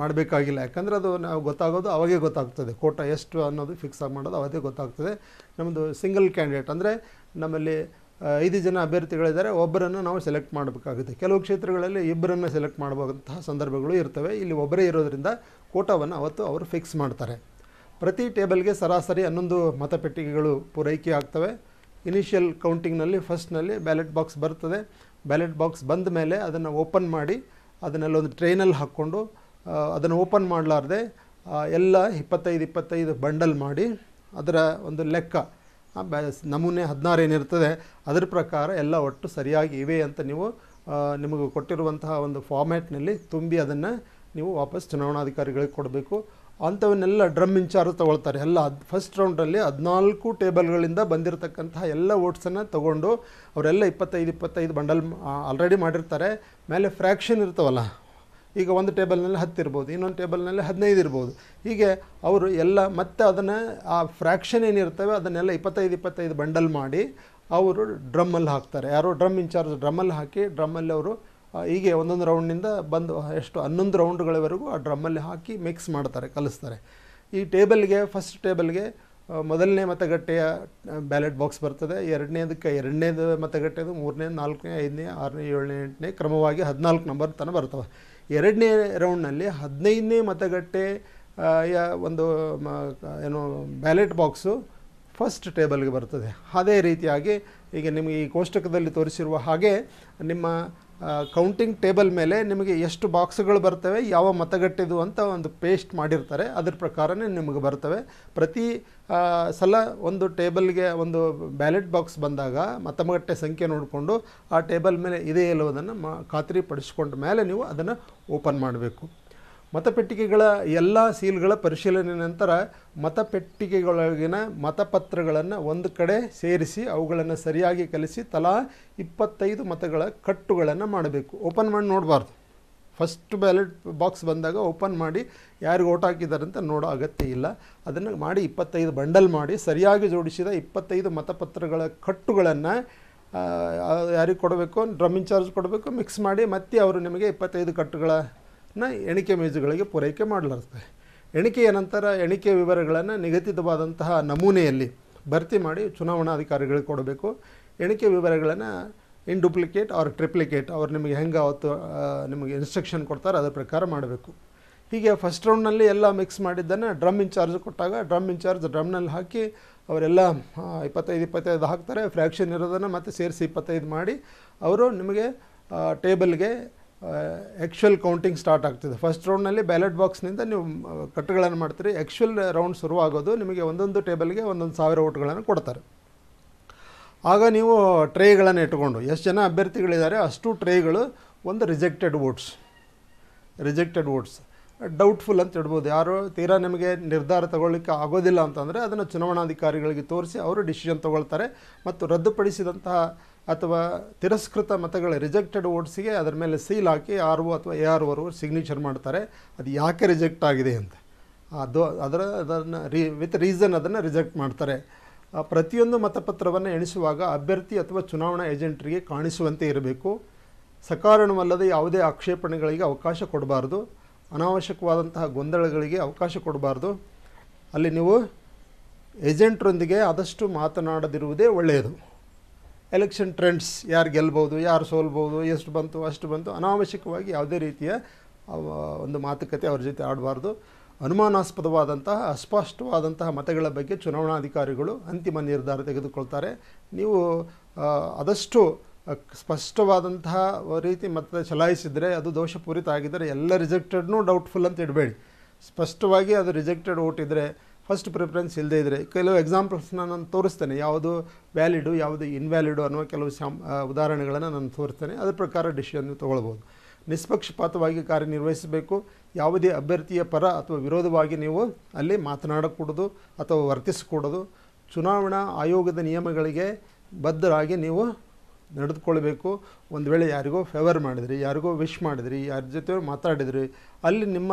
ಮಾಡಬೇಕಾಗಿಲ್ಲ ಯಾಕಂದರೆ ಅದು ನಾವು ಗೊತ್ತಾಗೋದು ಅವಾಗೇ ಗೊತ್ತಾಗ್ತದೆ ಕೋಟ ಎಷ್ಟು ಅನ್ನೋದು ಫಿಕ್ಸ್ ಆಗಿ ಮಾಡೋದು ಅವಾಗೇ ಗೊತ್ತಾಗ್ತದೆ ನಮ್ಮದು ಸಿಂಗಲ್ ಕ್ಯಾಂಡಿಡೇಟ್ ಅಂದರೆ ನಮ್ಮಲ್ಲಿ ಐದು ಜನ ಅಭ್ಯರ್ಥಿಗಳಿದ್ದಾರೆ ಒಬ್ಬರನ್ನು ನಾವು ಸೆಲೆಕ್ಟ್ ಮಾಡಬೇಕಾಗುತ್ತೆ ಕೆಲವು ಕ್ಷೇತ್ರಗಳಲ್ಲಿ ಇಬ್ಬರನ್ನು ಸೆಲೆಕ್ಟ್ ಮಾಡುವಂತಹ ಸಂದರ್ಭಗಳು ಇರ್ತವೆ ಇಲ್ಲಿ ಒಬ್ಬರೇ ಇರೋದರಿಂದ ಕೋಟಾವನ್ನು ಅವತ್ತು ಅವರು ಫಿಕ್ಸ್ ಮಾಡ್ತಾರೆ ಪ್ರತಿ ಟೇಬಲ್ಗೆ ಸರಾಸರಿ ಹನ್ನೊಂದು ಮತಪೆಟ್ಟಿಗೆಗಳು ಪೂರೈಕೆ ಆಗ್ತವೆ ಇನಿಷಿಯಲ್ ಕೌಂಟಿಂಗ್ನಲ್ಲಿ ಫಸ್ಟ್ನಲ್ಲಿ ಬ್ಯಾಲೆಟ್ ಬಾಕ್ಸ್ ಬರ್ತದೆ ಬ್ಯಾಲೆಟ್ ಬಾಕ್ಸ್ ಬಂದ ಮೇಲೆ ಅದನ್ನು ಓಪನ್ ಮಾಡಿ ಅದನ್ನೆಲ್ಲೊಂದು ಟ್ರೈನಲ್ಲಿ ಹಾಕ್ಕೊಂಡು ಅದನ್ನು ಓಪನ್ ಮಾಡಲಾರ್ದೆ ಎಲ್ಲ ಇಪ್ಪತ್ತೈದು ಇಪ್ಪತ್ತೈದು ಬಂಡಲ್ ಮಾಡಿ ಅದರ ಒಂದು ಲೆಕ್ಕ ನಮೂನೆ ಹದಿನಾರು ಏನಿರ್ತದೆ ಅದರ ಪ್ರಕಾರ ಎಲ್ಲ ಒಟ್ಟು ಸರಿಯಾಗಿ ಇವೆ ಅಂತ ನೀವು ನಿಮಗೆ ಕೊಟ್ಟಿರುವಂತಹ ಒಂದು ಫಾರ್ಮ್ಯಾಟ್ನಲ್ಲಿ ತುಂಬಿ ಅದನ್ನು ನೀವು ವಾಪಸ್ ಚುನಾವಣಾಧಿಕಾರಿಗಳಿಗೆ ಕೊಡಬೇಕು ಅಂಥವನ್ನೆಲ್ಲ ಡ್ರಮ್ ಇನ್ಚಾರ್ಜ್ ತೊಗೊಳ್ತಾರೆ ಎಲ್ಲ ಅದು ಫಸ್ಟ್ ರೌಂಡಲ್ಲಿ ಹದಿನಾಲ್ಕು ಟೇಬಲ್ಗಳಿಂದ ಬಂದಿರತಕ್ಕಂತಹ ಎಲ್ಲ ಓಟ್ಸನ್ನು ತೊಗೊಂಡು ಅವರೆಲ್ಲ ಇಪ್ಪತ್ತೈದು ಇಪ್ಪತ್ತೈದು ಬಂಡಲ್ ಆಲ್ರೆಡಿ ಮಾಡಿರ್ತಾರೆ ಮೇಲೆ ಫ್ರ್ಯಾಕ್ಷನ್ ಇರ್ತವಲ್ಲ ಈಗ ಒಂದು ಟೇಬಲ್ನಲ್ಲಿ ಹತ್ತು ಇರ್ಬೋದು ಇನ್ನೊಂದು ಟೇಬಲ್ನಲ್ಲಿ ಹದಿನೈದು ಇರ್ಬೋದು ಹೀಗೆ ಅವರು ಎಲ್ಲ ಮತ್ತೆ ಅದನ್ನು ಆ ಫ್ರ್ಯಾಕ್ಷನ್ ಏನಿರ್ತವೆ ಅದನ್ನೆಲ್ಲ ಇಪ್ಪತ್ತೈದು ಇಪ್ಪತ್ತೈದು ಬಂಡಲ್ ಮಾಡಿ ಅವರು ಡ್ರಮ್ಮಲ್ಲಿ ಹಾಕ್ತಾರೆ ಯಾರೋ ಡ್ರಮ್ ಇನ್ಚಾರ್ಜ್ ಡ್ರಮ್ಮಲ್ಲಿ ಹಾಕಿ ಡ್ರಮ್ಮಲ್ಲಿ ಅವರು ಹೀಗೆ ಒಂದೊಂದು ರೌಂಡ್ನಿಂದ ಬಂದು ಎಷ್ಟು ಹನ್ನೊಂದು ರೌಂಡ್ಗಳವರೆಗೂ ಆ ಡ್ರಮ್ಮಲ್ಲಿ ಹಾಕಿ ಮಿಕ್ಸ್ ಮಾಡ್ತಾರೆ ಕಲಿಸ್ತಾರೆ ಈ ಟೇಬಲ್ಗೆ ಫಸ್ಟ್ ಟೇಬಲ್ಗೆ ಮೊದಲನೇ ಮತಗಟ್ಟೆಯ ಬ್ಯಾಲೆಟ್ ಬಾಕ್ಸ್ ಬರ್ತದೆ ಎರಡನೇದಕ್ಕೆ ಎರಡನೇದು ಮತಗಟ್ಟೆದು ಮೂರನೇ ನಾಲ್ಕನೇ ಐದನೇ ಆರನೇ ಏಳನೇ ಎಂಟನೇ ಕ್ರಮವಾಗಿ ಹದಿನಾಲ್ಕು ನಂಬರ್ ತನಕ ಬರ್ತವೆ ಎರಡನೇ ರೌಂಡ್ನಲ್ಲಿ ಹದಿನೈದನೇ ಮತಗಟ್ಟೆ ಒಂದು ಏನು ಬ್ಯಾಲೆಟ್ ಬಾಕ್ಸು ಫಸ್ಟ್ ಟೇಬಲ್ಗೆ ಬರ್ತದೆ ಅದೇ ರೀತಿಯಾಗಿ ಈಗ ನಿಮಗೆ ಈ ಕೋಷ್ಟಕದಲ್ಲಿ ತೋರಿಸಿರುವ ಹಾಗೆ ನಿಮ್ಮ ಕೌಂಟಿಂಗ್ ಟೇಬಲ್ ಮೇಲೆ ನಿಮಗೆ ಎಷ್ಟು ಬಾಕ್ಸ್ಗಳು ಬರ್ತವೆ ಯಾವ ಮತಗಟ್ಟೆದು ಅಂತ ಒಂದು ಪೇಸ್ಟ್ ಮಾಡಿರ್ತಾರೆ ಅದ್ರ ಪ್ರಕಾರನೇ ನಿಮಗೆ ಬರ್ತವೆ ಪ್ರತಿ ಸಲ ಒಂದು ಟೇಬಲ್ಗೆ ಒಂದು ಬ್ಯಾಲೆಟ್ ಬಾಕ್ಸ್ ಬಂದಾಗ ಮತಮಗಟ್ಟೆ ಸಂಖ್ಯೆ ನೋಡಿಕೊಂಡು ಆ ಟೇಬಲ್ ಮೇಲೆ ಇದೆ ಇಲ್ಲೋದನ್ನು ಮಾ ಖಾತ್ರಿಪಡಿಸ್ಕೊಂಡ ಮೇಲೆ ನೀವು ಅದನ್ನು ಓಪನ್ ಮಾಡಬೇಕು ಮತಪೆಟ್ಟಿಗೆಗಳ ಎಲ್ಲ ಸೀಲ್ಗಳ ಪರಿಶೀಲನೆ ನಂತರ ಮತಪೆಟ್ಟಿಗೆಗಳೊಳಗಿನ ಮತಪತ್ರಗಳನ್ನು ಒಂದು ಕಡೆ ಸೇರಿಸಿ ಅವುಗಳನ್ನು ಸರಿಯಾಗಿ ಕಲಿಸಿ ತಲಾ ಇಪ್ಪತ್ತೈದು ಮತಗಳ ಕಟ್ಟುಗಳನ್ನು ಮಾಡಬೇಕು ಓಪನ್ ಮಾಡಿ ನೋಡಬಾರ್ದು ಫಸ್ಟ್ ಬ್ಯಾಲೆಟ್ ಬಾಕ್ಸ್ ಬಂದಾಗ ಓಪನ್ ಮಾಡಿ ಯಾರಿಗೂ ಓಟ್ ಹಾಕಿದ್ದಾರೆ ಅಂತ ನೋಡೋ ಅಗತ್ಯ ಇಲ್ಲ ಅದನ್ನು ಮಾಡಿ ಇಪ್ಪತ್ತೈದು ಬಂಡಲ್ ಮಾಡಿ ಸರಿಯಾಗಿ ಜೋಡಿಸಿದ ಇಪ್ಪತ್ತೈದು ಮತಪತ್ರಗಳ ಕಟ್ಟುಗಳನ್ನು ಯಾರಿಗೆ ಕೊಡಬೇಕು ಡ್ರಮ್ ಇನ್ಚಾರ್ಜ್ ಕೊಡಬೇಕು ಮಿಕ್ಸ್ ಮಾಡಿ ಮತ್ತೆ ಅವರು ನಿಮಗೆ ಇಪ್ಪತ್ತೈದು ಕಟ್ಟುಗಳ ಎಣಿಕೆ ಮೇಜುಗಳಿಗೆ ಪೂರೈಕೆ ಮಾಡಲಾಗ್ತದೆ ಎಣಿಕೆಯ ನಂತರ ಎಣಿಕೆ ವಿವರಗಳನ್ನು ನಿಗದಿತವಾದಂತಹ ನಮೂನೆಯಲ್ಲಿ ಭರ್ತಿ ಮಾಡಿ ಚುನಾವಣಾಧಿಕಾರಿಗಳಿಗೆ ಕೊಡಬೇಕು ಎಣಿಕೆ ವಿವರಗಳನ್ನು ಇನ್ ಡೂಪ್ಲಿಕೇಟ್ ಅವ್ರ ಟ್ರಿಪ್ಲಿಕೇಟ್ ಅವ್ರು ನಿಮಗೆ ಹೆಂಗೆ ಅವತ್ತು ನಿಮಗೆ ಇನ್ಸ್ಟ್ರಕ್ಷನ್ ಕೊಡ್ತಾರೆ ಅದರ ಪ್ರಕಾರ ಮಾಡಬೇಕು ಹೀಗೆ ಫಸ್ಟ್ ರೌಂಡ್ನಲ್ಲಿ ಎಲ್ಲ ಮಿಕ್ಸ್ ಮಾಡಿದ್ದನ್ನು ಡ್ರಮ್ ಇನ್ಚಾರ್ಜ್ ಕೊಟ್ಟಾಗ ಡ್ರಮ್ ಇನ್ಚಾರ್ಜ್ ಡ್ರಮ್ನಲ್ಲಿ ಹಾಕಿ ಅವರೆಲ್ಲ ಇಪ್ಪತ್ತೈದು ಇಪ್ಪತ್ತೈದು ಹಾಕ್ತಾರೆ ಫ್ರ್ಯಾಕ್ಷನ್ ಇರೋದನ್ನು ಮತ್ತೆ ಸೇರಿಸಿ ಇಪ್ಪತ್ತೈದು ಮಾಡಿ ಅವರು ನಿಮಗೆ ಟೇಬಲ್ಗೆ ಆ್ಯಕ್ಚುಯಲ್ ಕೌಂಟಿಂಗ್ ಸ್ಟಾರ್ಟ್ ಆಗ್ತಿದೆ ಫಸ್ಟ್ ರೌಂಡ್ನಲ್ಲಿ ಬ್ಯಾಲೆಟ್ ಬಾಕ್ಸ್ನಿಂದ ನೀವು ಕಟ್ಟುಗಳನ್ನು ಮಾಡ್ತೀರಿ ಆ್ಯಕ್ಚುಯಲ್ ರೌಂಡ್ ಶುರುವಾಗೋದು ನಿಮಗೆ ಒಂದೊಂದು ಟೇಬಲ್ಗೆ ಒಂದೊಂದು ಸಾವಿರ ಓಟ್ಗಳನ್ನು ಕೊಡ್ತಾರೆ ಆಗ ನೀವು ಟ್ರೇಗಳನ್ನು ಇಟ್ಕೊಂಡು ಎಷ್ಟು ಜನ ಅಭ್ಯರ್ಥಿಗಳಿದ್ದಾರೆ ಅಷ್ಟು ಟ್ರೇಗಳು ಒಂದು rejected votes rejected votes doubtful ಅಂತ ಇಡ್ಬೋದು ಯಾರು ತೀರಾ ನಿಮಗೆ ನಿರ್ಧಾರ ತಗೊಳ್ಳಿಕ್ಕೆ ಆಗೋದಿಲ್ಲ ಅಂತಂದರೆ ಅದನ್ನು ಚುನಾವಣಾಧಿಕಾರಿಗಳಿಗೆ ತೋರಿಸಿ ಅವರು ಡಿಸಿಷನ್ ತೊಗೊಳ್ತಾರೆ ಮತ್ತು ರದ್ದುಪಡಿಸಿದಂತಹ ಅಥವಾ ತಿರಸ್ಕೃತ ಮತಗಳ ರಿಜೆಕ್ಟೆಡ್ ವೋಟ್ಸಿಗೆ ಅದರ ಮೇಲೆ ಸೀಲ್ ಹಾಕಿ ಆರ್ ಒ ಅಥವಾ ಎ ಆರ್ ಒರು ಸಿಗ್ನೇಚರ್ ಮಾಡ್ತಾರೆ ಅದು ಯಾಕೆ ರಿಜೆಕ್ಟ್ ಆಗಿದೆ ಅಂತ ಅದು ಅದರ ಅದನ್ನು ರೀ ವಿತ್ ರೀಸನ್ ಅದನ್ನು ರಿಜೆಕ್ಟ್ ಮಾಡ್ತಾರೆ ಪ್ರತಿಯೊಂದು ಮತಪತ್ರವನ್ನು ಎಣಿಸುವಾಗ ಅಭ್ಯರ್ಥಿ ಅಥವಾ ಚುನಾವಣಾ ಏಜೆಂಟ್ರಿಗೆ ಕಾಣಿಸುವಂತೆ ಇರಬೇಕು ಸಕಾರಣವಲ್ಲದೆ ಯಾವುದೇ ಆಕ್ಷೇಪಣೆಗಳಿಗೆ ಅವಕಾಶ ಕೊಡಬಾರ್ದು ಅನಾವಶ್ಯಕವಾದಂತಹ ಗೊಂದಲಗಳಿಗೆ ಅವಕಾಶ ಕೊಡಬಾರ್ದು ಅಲ್ಲಿ ನೀವು ಏಜೆಂಟ್ರೊಂದಿಗೆ ಆದಷ್ಟು ಮಾತನಾಡದಿರುವುದೇ ಒಳ್ಳೆಯದು ಎಲೆಕ್ಷನ್ ಟ್ರೆಂಡ್ಸ್ ಯಾರು ಗೆಲ್ಬೋದು ಯಾರು ಸೋಲ್ಬೋದು ಎಷ್ಟು ಬಂತು ಅಷ್ಟು ಬಂತು ಅನಾವಶ್ಯಕವಾಗಿ ಯಾವುದೇ ರೀತಿಯ ಒಂದು ಮಾತುಕತೆ ಅವ್ರ ಜೊತೆ ಆಡಬಾರ್ದು ಅನುಮಾನಾಸ್ಪದವಾದಂತಹ ಅಸ್ಪಷ್ಟವಾದಂತಹ ಮತಗಳ ಬಗ್ಗೆ ಚುನಾವಣಾಧಿಕಾರಿಗಳು ಅಂತಿಮ ನಿರ್ಧಾರ ತೆಗೆದುಕೊಳ್ತಾರೆ ನೀವು ಆದಷ್ಟು ಸ್ಪಷ್ಟವಾದಂತಹ ರೀತಿ ಮತ ಚಲಾಯಿಸಿದರೆ ಅದು ದೋಷಪೂರಿತ ಆಗಿದ್ದರೆ ಎಲ್ಲ ರಿಜೆಕ್ಟೆಡ್ನೂ ಡೌಟ್ಫುಲ್ ಅಂತ ಇಡಬೇಡಿ ಸ್ಪಷ್ಟವಾಗಿ ಅದು ರಿಜೆಕ್ಟೆಡ್ ಓಟ್ ಇದ್ದರೆ ಫಸ್ಟ್ ಪ್ರಿಫರೆನ್ಸ್ ಇಲ್ಲದೇ ಇದ್ದರೆ ಕೆಲವು ಎಕ್ಸಾಂಪಲ್ಸ್ನ ನಾನು ತೋರಿಸ್ತೇನೆ ಯಾವುದು ವ್ಯಾಲಿಡು ಯಾವುದು ಇನ್ವ್ಯಾಲಿಡು ಅನ್ನೋ ಕೆಲವು ಶಾಮ್ ಉದಾಹರಣೆಗಳನ್ನು ನಾನು ತೋರಿಸ್ತೇನೆ ಅದರ ಪ್ರಕಾರ ಡಿಸಿಷನ್ ತೊಗೊಳ್ಬೋದು ನಿಷ್ಪಕ್ಷಪಾತವಾಗಿ ಕಾರ್ಯನಿರ್ವಹಿಸಬೇಕು ಯಾವುದೇ ಅಭ್ಯರ್ಥಿಯ ಪರ ಅಥವಾ ವಿರೋಧವಾಗಿ ನೀವು ಅಲ್ಲಿ ಮಾತನಾಡಕೂಡದು ಅಥವಾ ವರ್ತಿಸಿಕೊಡೋದು ಚುನಾವಣಾ ಆಯೋಗದ ನಿಯಮಗಳಿಗೆ ಬದ್ಧರಾಗಿ ನೀವು ನಡೆದುಕೊಳ್ಬೇಕು ಒಂದು ವೇಳೆ ಯಾರಿಗೋ ಫೇವರ್ ಮಾಡಿದ್ರಿ ಯಾರಿಗೋ ವಿಶ್ ಮಾಡಿದ್ರಿ ಯಾರ ಜೊತೆ ಮಾತಾಡಿದ್ರಿ ಅಲ್ಲಿ ನಿಮ್ಮ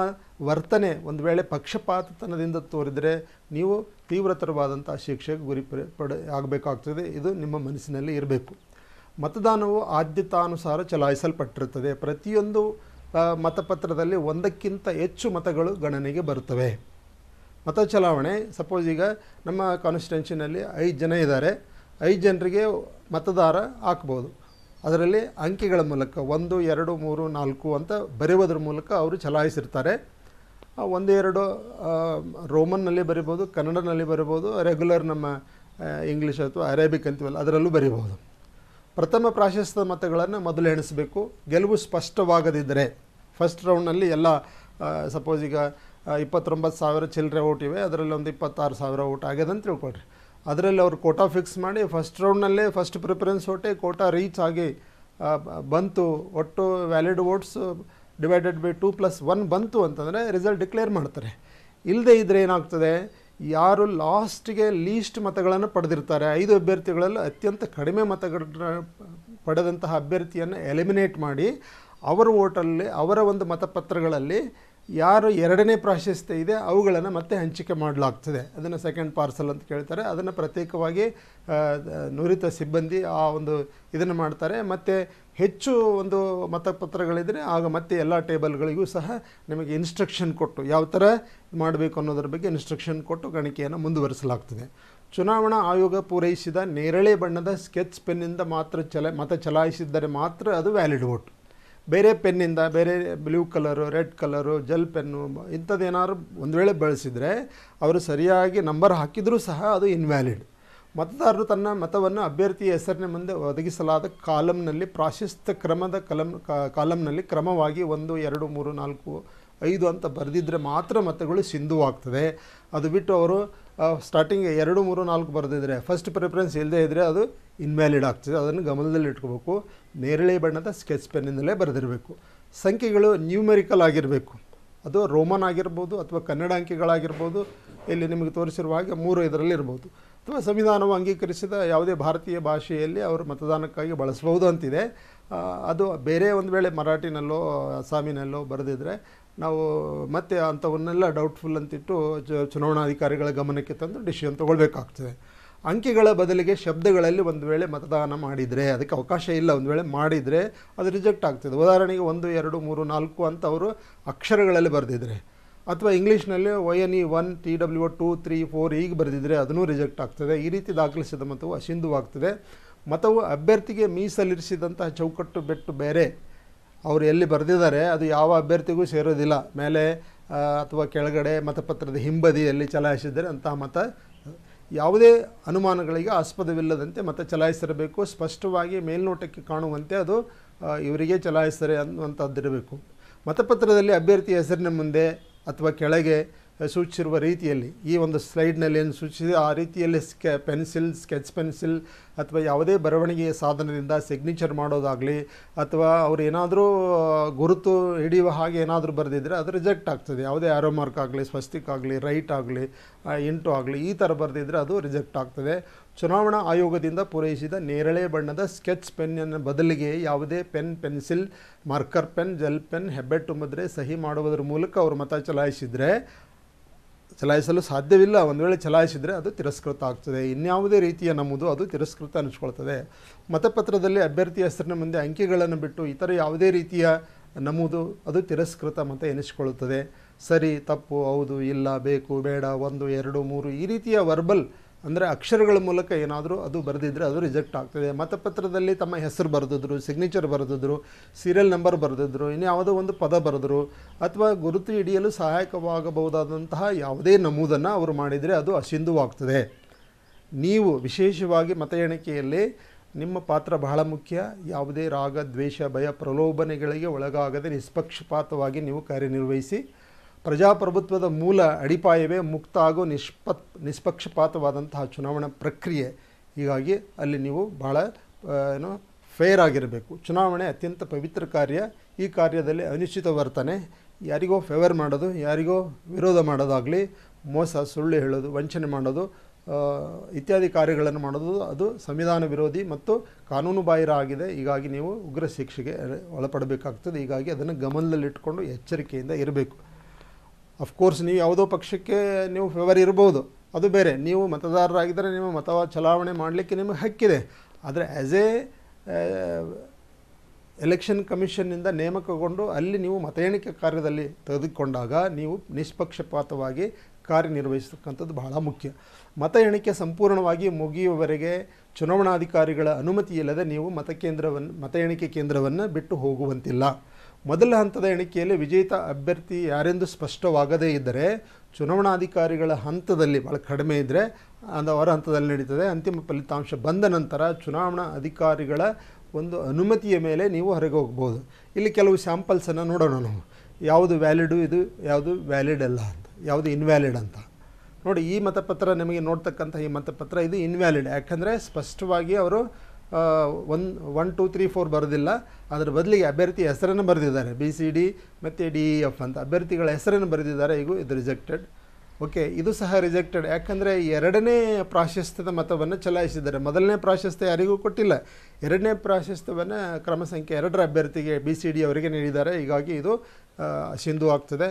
ವರ್ತನೆ ಒಂದು ವೇಳೆ ಪಕ್ಷಪಾತತನದಿಂದ ತೋರಿದರೆ ನೀವು ತೀವ್ರತರವಾದಂಥ ಶಿಕ್ಷೆಗೆ ಗುರಿ ಪಡೆ ಆಗಬೇಕಾಗ್ತದೆ ಇದು ನಿಮ್ಮ ಮನಸ್ಸಿನಲ್ಲಿ ಇರಬೇಕು ಮತದಾನವು ಆದ್ಯತಾನುಸಾರ ಚಲಾಯಿಸಲ್ಪಟ್ಟಿರುತ್ತದೆ ಪ್ರತಿಯೊಂದು ಮತಪತ್ರದಲ್ಲಿ ಒಂದಕ್ಕಿಂತ ಹೆಚ್ಚು ಮತಗಳು ಗಣನೆಗೆ ಬರುತ್ತವೆ ಮತ ಚಲಾವಣೆ ಸಪೋಸ್ ಈಗ ನಮ್ಮ ಕಾನ್ಸ್ಟಿಟ್ಯೂನ್ಸಿನಲ್ಲಿ ಐದು ಜನ ಇದ್ದಾರೆ ಐದು ಜನರಿಗೆ ಮತದಾರ ಹಾಕ್ಬೋದು ಅದರಲ್ಲಿ ಅಂಕಿಗಳ ಮೂಲಕ ಒಂದು ಎರಡು ಮೂರು ನಾಲ್ಕು ಅಂತ ಬರೆಯೋದ್ರ ಮೂಲಕ ಅವರು ಚಲಾಯಿಸಿರ್ತಾರೆ ಎರಡು ರೋಮನ್ನಲ್ಲಿ ಬರಿಬೋದು ಕನ್ನಡನಲ್ಲಿ ಬರಿಬೋದು ರೆಗ್ಯುಲರ್ ನಮ್ಮ ಇಂಗ್ಲೀಷ್ ಅಥವಾ ಅರೇಬಿಕ್ ಅಂತೀವಲ್ಲ ಅದರಲ್ಲೂ ಬರಿಬೋದು ಪ್ರಥಮ ಪ್ರಾಶಸ್ತ್ಯದ ಮತಗಳನ್ನು ಮೊದಲು ಎಣಿಸಬೇಕು ಗೆಲುವು ಸ್ಪಷ್ಟವಾಗದಿದ್ದರೆ ಫಸ್ಟ್ ರೌಂಡ್ನಲ್ಲಿ ಎಲ್ಲ ಸಪೋಸ್ ಈಗ ಇಪ್ಪತ್ತೊಂಬತ್ತು ಸಾವಿರ ಚಿಲ್ಲರೆ ಇವೆ ಅದರಲ್ಲಿ ಒಂದು ಇಪ್ಪತ್ತಾರು ಸಾವಿರ ಓಟ್ ಆಗ್ಯದಂತ ತಿಳ್ಕೊಳ್ರಿ ಅದರಲ್ಲಿ ಅವರು ಕೋಟಾ ಫಿಕ್ಸ್ ಮಾಡಿ ಫಸ್ಟ್ ರೌಂಡ್ನಲ್ಲೇ ಫಸ್ಟ್ ಪ್ರಿಫರೆನ್ಸ್ ಓಟೆ ಕೋಟಾ ರೀಚ್ ಆಗಿ ಬಂತು ಒಟ್ಟು valid votes divided by two plus one ಬಂತು ಅಂತಂದರೆ ರಿಸಲ್ಟ್ ಡಿಕ್ಲೇರ್ ಮಾಡ್ತಾರೆ ಇಲ್ಲದೆ ಇದ್ದರೆ ಏನಾಗ್ತದೆ ಯಾರು ಲಾಸ್ಟ್ಗೆ ಲೀಸ್ಟ್ ಮತಗಳನ್ನು ಪಡೆದಿರ್ತಾರೆ ಐದು ಅಭ್ಯರ್ಥಿಗಳಲ್ಲಿ ಅತ್ಯಂತ ಕಡಿಮೆ ಮತಗಳನ್ನ ಪಡೆದಂತಹ ಅಭ್ಯರ್ಥಿಯನ್ನು ಎಲಿಮಿನೇಟ್ ಮಾಡಿ ಅವರ ಓಟಲ್ಲಿ ಅವರ ಒಂದು ಮತಪತ್ರಗಳಲ್ಲಿ ಯಾರು ಎರಡನೇ ಪ್ರಾಶಸ್ತ್ಯ ಇದೆ ಅವುಗಳನ್ನು ಮತ್ತೆ ಹಂಚಿಕೆ ಮಾಡಲಾಗ್ತದೆ ಅದನ್ನು ಸೆಕೆಂಡ್ ಪಾರ್ಸಲ್ ಅಂತ ಕೇಳ್ತಾರೆ ಅದನ್ನು ಪ್ರತ್ಯೇಕವಾಗಿ ನುರಿತ ಸಿಬ್ಬಂದಿ ಆ ಒಂದು ಇದನ್ನು ಮಾಡ್ತಾರೆ ಮತ್ತು ಹೆಚ್ಚು ಒಂದು ಮತಪತ್ರಗಳಿದ್ದರೆ ಆಗ ಮತ್ತೆ ಎಲ್ಲ ಟೇಬಲ್ಗಳಿಗೂ ಸಹ ನಿಮಗೆ ಇನ್ಸ್ಟ್ರಕ್ಷನ್ ಕೊಟ್ಟು ಯಾವ ಥರ ಮಾಡಬೇಕು ಅನ್ನೋದ್ರ ಬಗ್ಗೆ ಇನ್ಸ್ಟ್ರಕ್ಷನ್ ಕೊಟ್ಟು ಗಣಿಕೆಯನ್ನು ಮುಂದುವರಿಸಲಾಗ್ತದೆ ಚುನಾವಣಾ ಆಯೋಗ ಪೂರೈಸಿದ ನೇರಳೆ ಬಣ್ಣದ ಸ್ಕೆಚ್ ಪೆನ್ನಿಂದ ಮಾತ್ರ ಚಲ ಮತ ಚಲಾಯಿಸಿದ್ದರೆ ಮಾತ್ರ ಅದು ವ್ಯಾಲಿಡ್ ವೋಟ್ ಬೇರೆ ಪೆನ್ನಿಂದ ಬೇರೆ blue colour red colour gel pen ಇಂಥದ್ದೇನಾದ್ರು ಒಂದು ವೇಳೆ ಬಳಸಿದರೆ ಅವರು ಸರಿಯಾಗಿ ನಂಬರ್ ಹಾಕಿದರೂ ಸಹ ಅದು ಇನ್ವ್ಯಾಲಿಡ್ ಮತದಾರರು ತನ್ನ ಮತವನ್ನು ಅಭ್ಯರ್ಥಿಯ ಹೆಸರಿನ ಮುಂದೆ ಒದಗಿಸಲಾದ ಕಾಲಮ್ನಲ್ಲಿ ಪ್ರಾಶಸ್ತ್ಯ ಕ್ರಮದ ಕಲಂ ಕಾಲಮ್ನಲ್ಲಿ ಕ್ರಮವಾಗಿ ಒಂದು ಎರಡು ಮೂರು ನಾಲ್ಕು ಐದು ಅಂತ ಬರೆದಿದ್ದರೆ ಮಾತ್ರ ಮತಗಳು ಸಿಂಧುವಾಗ್ತದೆ ಅದು ಬಿಟ್ಟು ಅವರು ಸ್ಟಾರ್ಟಿಂಗ್ ಎರಡು ಮೂರು ನಾಲ್ಕು ಬರೆದಿದ್ರೆ ಫಸ್ಟ್ ಪ್ರಿಫರೆನ್ಸ್ ಇಲ್ಲದೇ ಇದ್ದರೆ ಅದು ಇನ್ವ್ಯಾಲಿಡ್ ಆಗ್ತದೆ ಅದನ್ನು ಗಮನದಲ್ಲಿ ಇಟ್ಕೋಬೇಕು ನೇರಳೆ ಬಣ್ಣದ ಸ್ಕೆಚ್ ಪೆನ್ನಿಂದಲೇ ಬರೆದಿರಬೇಕು ಸಂಖ್ಯೆಗಳು ನ್ಯೂಮೆರಿಕಲ್ ಆಗಿರಬೇಕು ಅದು ರೋಮನ್ ಆಗಿರ್ಬೋದು ಅಥವಾ ಕನ್ನಡ ಅಂಕಿಗಳಾಗಿರ್ಬೋದು ಇಲ್ಲಿ ನಿಮಗೆ ತೋರಿಸಿರುವ ಹಾಗೆ ಮೂರು ಇದರಲ್ಲಿ ಇರ್ಬೋದು ಅಥವಾ ಸಂವಿಧಾನವು ಅಂಗೀಕರಿಸಿದ ಯಾವುದೇ ಭಾರತೀಯ ಭಾಷೆಯಲ್ಲಿ ಅವರು ಮತದಾನಕ್ಕಾಗಿ ಬಳಸಬಹುದು ಅಂತಿದೆ ಅದು ಬೇರೆ ಒಂದು ವೇಳೆ ಮರಾಠಿನಲ್ಲೋ ಅಸ್ಸಾಮಿನಲ್ಲೋ ಬರೆದಿದ್ದರೆ ನಾವು ಮತ್ತೆ ಅಂಥವನ್ನೆಲ್ಲ ಡೌಟ್ಫುಲ್ ಅಂತಿಟ್ಟು ಚುನಾವಣಾಧಿಕಾರಿಗಳ ಗಮನಕ್ಕೆ ತಂದು ಡಿಸಿಷನ್ ತೊಗೊಳ್ಬೇಕಾಗ್ತದೆ ಅಂಕಿಗಳ ಬದಲಿಗೆ ಶಬ್ದಗಳಲ್ಲಿ ಒಂದು ವೇಳೆ ಮತದಾನ ಮಾಡಿದರೆ ಅದಕ್ಕೆ ಅವಕಾಶ ಇಲ್ಲ ಒಂದು ವೇಳೆ ಮಾಡಿದರೆ ಅದು ರಿಜೆಕ್ಟ್ ಆಗ್ತದೆ ಉದಾಹರಣೆಗೆ ಒಂದು ಎರಡು ಮೂರು ನಾಲ್ಕು ಅಂತ ಅವರು ಅಕ್ಷರಗಳಲ್ಲಿ ಬರೆದಿದ್ದರೆ ಅಥವಾ ಇಂಗ್ಲೀಷ್ನಲ್ಲಿ Y N E one T W two three four ಹೀಗೆ ಬರೆದಿದ್ದರೆ ಅದನ್ನೂ ರಿಜೆಕ್ಟ್ ಆಗ್ತದೆ ಈ ರೀತಿ ದಾಖಲಿಸಿದ ಮತವು ಅಸಿಂಧುವಾಗ್ತದೆ ಮತವು ಅಭ್ಯರ್ಥಿಗೆ ಮೀಸಲಿರಿಸಿದಂತಹ ಚೌಕಟ್ಟು ಬೆಟ್ಟು ಬೇರೆ ಅವರು ಎಲ್ಲಿ ಬರೆದಿದ್ದಾರೆ ಅದು ಯಾವ ಅಭ್ಯರ್ಥಿಗೂ ಸೇರೋದಿಲ್ಲ ಮೇಲೆ ಅಥವಾ ಕೆಳಗಡೆ ಮತಪತ್ರದ ಹಿಂಬದಿಯಲ್ಲಿ ಚಲಾಯಿಸಿದರೆ ಅಂತಹ ಮತ ಯಾವುದೇ ಅನುಮಾನಗಳಿಗೆ ಆಸ್ಪದವಿಲ್ಲದಂತೆ ಮತ ಚಲಾಯಿಸಿರಬೇಕು ಸ್ಪಷ್ಟವಾಗಿ ಮೇಲ್ನೋಟಕ್ಕೆ ಕಾಣುವಂತೆ ಅದು ಇವರಿಗೆ ಚಲಾಯಿಸ್ತಾರೆ ಅನ್ನುವಂಥದ್ದಿರಬೇಕು ಮತಪತ್ರದಲ್ಲಿ ಅಭ್ಯರ್ಥಿ ಹೆಸರಿನ ಮುಂದೆ ಅಥವಾ ಕೆಳಗೆ ಸೂಚಿಸಿರುವ ರೀತಿಯಲ್ಲಿ ಈ ಒಂದು ಸ್ಲೈಡ್ನಲ್ಲಿ ಏನು ಸೂಚಿಸಿದೆ ಆ ರೀತಿಯಲ್ಲಿ ಸ್ಕೆ ಪೆನ್ಸಿಲ್ ಸ್ಕೆಚ್ ಪೆನ್ಸಿಲ್ ಅಥವಾ ಯಾವುದೇ ಬರವಣಿಗೆಯ ಸಾಧನದಿಂದ ಸಿಗ್ನೇಚರ್ ಮಾಡೋದಾಗಲಿ ಅಥವಾ ಅವ್ರು ಏನಾದರೂ ಗುರುತು ಹಿಡಿಯುವ ಹಾಗೆ ಏನಾದರೂ ಬರೆದಿದ್ದರೆ ಅದು ರಿಜೆಕ್ಟ್ ಆಗ್ತದೆ ಯಾವುದೇ ಆರೋ ಮಾರ್ಕ್ ಆಗಲಿ ಸ್ವಸ್ತಿಕ್ ಆಗಲಿ ರೈಟ್ ಆಗಲಿ ಇಂಟು ಆಗಲಿ ಈ ಥರ ಬರೆದಿದ್ದರೆ ಅದು ರಿಜೆಕ್ಟ್ ಆಗ್ತದೆ ಚುನಾವಣಾ ಆಯೋಗದಿಂದ ಪೂರೈಸಿದ ನೇರಳೆ ಬಣ್ಣದ ಸ್ಕೆಚ್ ಪೆನ್ನ ಬದಲಿಗೆ ಯಾವುದೇ pen pencil marker pen gel pen ಹೆಬ್ಬೆಟ್ಟು ಮುದ್ರೆ ಸಹಿ ಮಾಡುವುದರ ಮೂಲಕ ಅವರು ಮತ ಚಲಾಯಿಸಿದರೆ ಚಲಾಯಿಸಲು ಸಾಧ್ಯವಿಲ್ಲ ಒಂದು ವೇಳೆ ಚಲಾಯಿಸಿದರೆ ಅದು ತಿರಸ್ಕೃತ ಆಗ್ತದೆ ಇನ್ಯಾವುದೇ ರೀತಿಯ ನಮ್ಮದು ಅದು ತಿರಸ್ಕೃತ ಅನಿಸ್ಕೊಳ್ತದೆ ಮತಪತ್ರದಲ್ಲಿ ಅಭ್ಯರ್ಥಿ ಹೆಸರಿನ ಮುಂದೆ ಅಂಕಿಗಳನ್ನು ಬಿಟ್ಟು ಇತರ ಯಾವುದೇ ರೀತಿಯ ನಮ್ಮದು ಅದು ತಿರಸ್ಕೃತ ಮತ ಎನಿಸಿಕೊಳ್ಳುತ್ತದೆ ಸರಿ ತಪ್ಪು ಹೌದು ಇಲ್ಲ ಬೇಕು ಬೇಡ ಒಂದು ಎರಡು ಮೂರು ಈ ರೀತಿಯ ವರ್ಬಲ್ ಅಂದರೆ ಅಕ್ಷರಗಳ ಮೂಲಕ ಏನಾದರೂ ಅದು ಬರೆದಿದ್ದರೆ ಅದು ರಿಜೆಕ್ಟ್ ಆಗ್ತದೆ ಮತಪತ್ರದಲ್ಲಿ ತಮ್ಮ ಹೆಸರು ಬರೆದಿದ್ರು ಸಿಗ್ನೇಚರ್ ಬರೆದಿದ್ರು ಸೀರಿಯಲ್ ನಂಬರ್ ಬರೆದಿದ್ರು ಇನ್ಯಾವುದೋ ಒಂದು ಪದ ಬರೆದರು ಅಥವಾ ಗುರುತು ಹಿಡಿಯಲು ಸಹಾಯಕವಾಗಬಹುದಾದಂತಹ ಯಾವುದೇ ನಮೂದನ್ನು ಅವರು ಮಾಡಿದರೆ ಅದು ಅಸಿಂಧುವಾಗ್ತದೆ ನೀವು ವಿಶೇಷವಾಗಿ ಮತ ಎಣಿಕೆಯಲ್ಲಿ ನಿಮ್ಮ ಪಾತ್ರ ಬಹಳ ಮುಖ್ಯ ಯಾವುದೇ ರಾಗ ದ್ವೇಷ ಭಯ ಪ್ರಲೋಭನೆಗಳಿಗೆ ಒಳಗಾಗದೆ ನಿಷ್ಪಕ್ಷಪಾತವಾಗಿ ನೀವು ಕಾರ್ಯನಿರ್ವಹಿಸಿ ಪ್ರಜಾಪ್ರಭುತ್ವದ ಮೂಲ ಅಡಿಪಾಯವೇ ಮುಕ್ತ ಹಾಗೂ ನಿಷ್ಪತ್ ನಿಷ್ಪಕ್ಷಪಾತವಾದಂತಹ ಚುನಾವಣಾ ಪ್ರಕ್ರಿಯೆ ಹೀಗಾಗಿ ಅಲ್ಲಿ ನೀವು ಭಾಳ ಏನು ಫೇರ್ ಆಗಿರಬೇಕು ಚುನಾವಣೆ ಅತ್ಯಂತ ಪವಿತ್ರ ಕಾರ್ಯ ಈ ಕಾರ್ಯದಲ್ಲಿ ಅನಿಶ್ಚಿತ ವರ್ತನೆ ಯಾರಿಗೋ ಫೇವರ್ ಮಾಡೋದು ಯಾರಿಗೋ ವಿರೋಧ ಮಾಡೋದಾಗಲಿ ಮೋಸ ಸುಳ್ಳು ಹೇಳೋದು ವಂಚನೆ ಮಾಡೋದು ಇತ್ಯಾದಿ ಕಾರ್ಯಗಳನ್ನು ಮಾಡೋದು ಅದು ಸಂವಿಧಾನ ವಿರೋಧಿ ಮತ್ತು ಕಾನೂನುಬಾಹಿರ ಆಗಿದೆ ಹೀಗಾಗಿ ನೀವು ಉಗ್ರ ಶಿಕ್ಷೆಗೆ ಒಳಪಡಬೇಕಾಗ್ತದೆ ಹೀಗಾಗಿ ಅದನ್ನು ಗಮನದಲ್ಲಿಟ್ಟುಕೊಂಡು ಎಚ್ಚರಿಕೆಯಿಂದ ಇರಬೇಕು ಕೋರ್ಸ್ ನೀವು ಯಾವುದೋ ಪಕ್ಷಕ್ಕೆ ನೀವು ಫೇವರ್ ಇರ್ಬೋದು ಅದು ಬೇರೆ ನೀವು ಮತದಾರರಾಗಿದ್ದರೆ ನಿಮ್ಮ ಮತ ಚಲಾವಣೆ ಮಾಡಲಿಕ್ಕೆ ನಿಮಗೆ ಹಕ್ಕಿದೆ ಆದರೆ ಆ್ಯಸ್ ಎ ಎಲೆಕ್ಷನ್ ಕಮಿಷನ್ನಿಂದ ನೇಮಕಗೊಂಡು ಅಲ್ಲಿ ನೀವು ಮತ ಎಣಿಕೆ ಕಾರ್ಯದಲ್ಲಿ ತೆಗೆದುಕೊಂಡಾಗ ನೀವು ನಿಷ್ಪಕ್ಷಪಾತವಾಗಿ ಕಾರ್ಯನಿರ್ವಹಿಸತಕ್ಕಂಥದ್ದು ಬಹಳ ಮುಖ್ಯ ಮತ ಎಣಿಕೆ ಸಂಪೂರ್ಣವಾಗಿ ಮುಗಿಯುವವರೆಗೆ ಚುನಾವಣಾಧಿಕಾರಿಗಳ ಅನುಮತಿ ಇಲ್ಲದೆ ನೀವು ಮತಕೇಂದ್ರವನ್ನು ಮತ ಎಣಿಕೆ ಕೇಂದ್ರವನ್ನು ಬಿಟ್ಟು ಹೋಗುವಂತಿಲ್ಲ ಮೊದಲ ಹಂತದ ಎಣಿಕೆಯಲ್ಲಿ ವಿಜೇತ ಅಭ್ಯರ್ಥಿ ಯಾರೆಂದು ಸ್ಪಷ್ಟವಾಗದೇ ಇದ್ದರೆ ಚುನಾವಣಾಧಿಕಾರಿಗಳ ಹಂತದಲ್ಲಿ ಭಾಳ ಕಡಿಮೆ ಇದ್ದರೆ ಅದು ಅವರ ಹಂತದಲ್ಲಿ ನಡೀತದೆ ಅಂತಿಮ ಫಲಿತಾಂಶ ಬಂದ ನಂತರ ಚುನಾವಣಾ ಅಧಿಕಾರಿಗಳ ಒಂದು ಅನುಮತಿಯ ಮೇಲೆ ನೀವು ಹೊರಗೆ ಹೋಗ್ಬೋದು ಇಲ್ಲಿ ಕೆಲವು ಸ್ಯಾಂಪಲ್ಸನ್ನು ನೋಡೋಣ ನಾವು ಯಾವುದು ವ್ಯಾಲಿಡು ಇದು ಯಾವುದು ವ್ಯಾಲಿಡ್ ಅಲ್ಲ ಅಂತ ಯಾವುದು ಇನ್ವ್ಯಾಲಿಡ್ ಅಂತ ನೋಡಿ ಈ ಮತಪತ್ರ ನಿಮಗೆ ನೋಡ್ತಕ್ಕಂಥ ಈ ಮತಪತ್ರ ಇದು ಇನ್ವ್ಯಾಲಿಡ್ ಯಾಕಂದರೆ ಸ್ಪಷ್ಟವಾಗಿ ಅವರು one one two three four ಬರೋದಿಲ್ಲ ಅದರ ಬದಲಿಗೆ ಅಭ್ಯರ್ಥಿ ಹೆಸರನ್ನು ಬರೆದಿದ್ದಾರೆ ಬಿ ಸಿ ಡಿ ಮತ್ತು ಡಿ ಇ e, ಎಫ್ ಅಂತ ಅಭ್ಯರ್ಥಿಗಳ ಹೆಸರನ್ನು ಬರೆದಿದ್ದಾರೆ ಈಗ ಇದು ರಿಜೆಕ್ಟೆಡ್ ಓಕೆ ಇದು ಸಹ ರಿಜೆಕ್ಟೆಡ್ ಯಾಕಂದರೆ ಎರಡನೇ ಪ್ರಾಶಸ್ತ್ಯದ ಮತವನ್ನು ಚಲಾಯಿಸಿದ್ದಾರೆ ಮೊದಲನೇ ಪ್ರಾಶಸ್ತ್ಯ ಯಾರಿಗೂ ಕೊಟ್ಟಿಲ್ಲ ಎರಡನೇ ಪ್ರಾಶಸ್ತ್ಯವನ್ನು ಕ್ರಮ ಸಂಖ್ಯೆ ಎರಡರ ಅಭ್ಯರ್ಥಿಗೆ ಬಿ ಸಿ ಡಿ ಅವರಿಗೆ ನೀಡಿದ್ದಾರೆ ಹೀಗಾಗಿ ಇದು ಸಿಂಧು ಆಗ್ತದೆ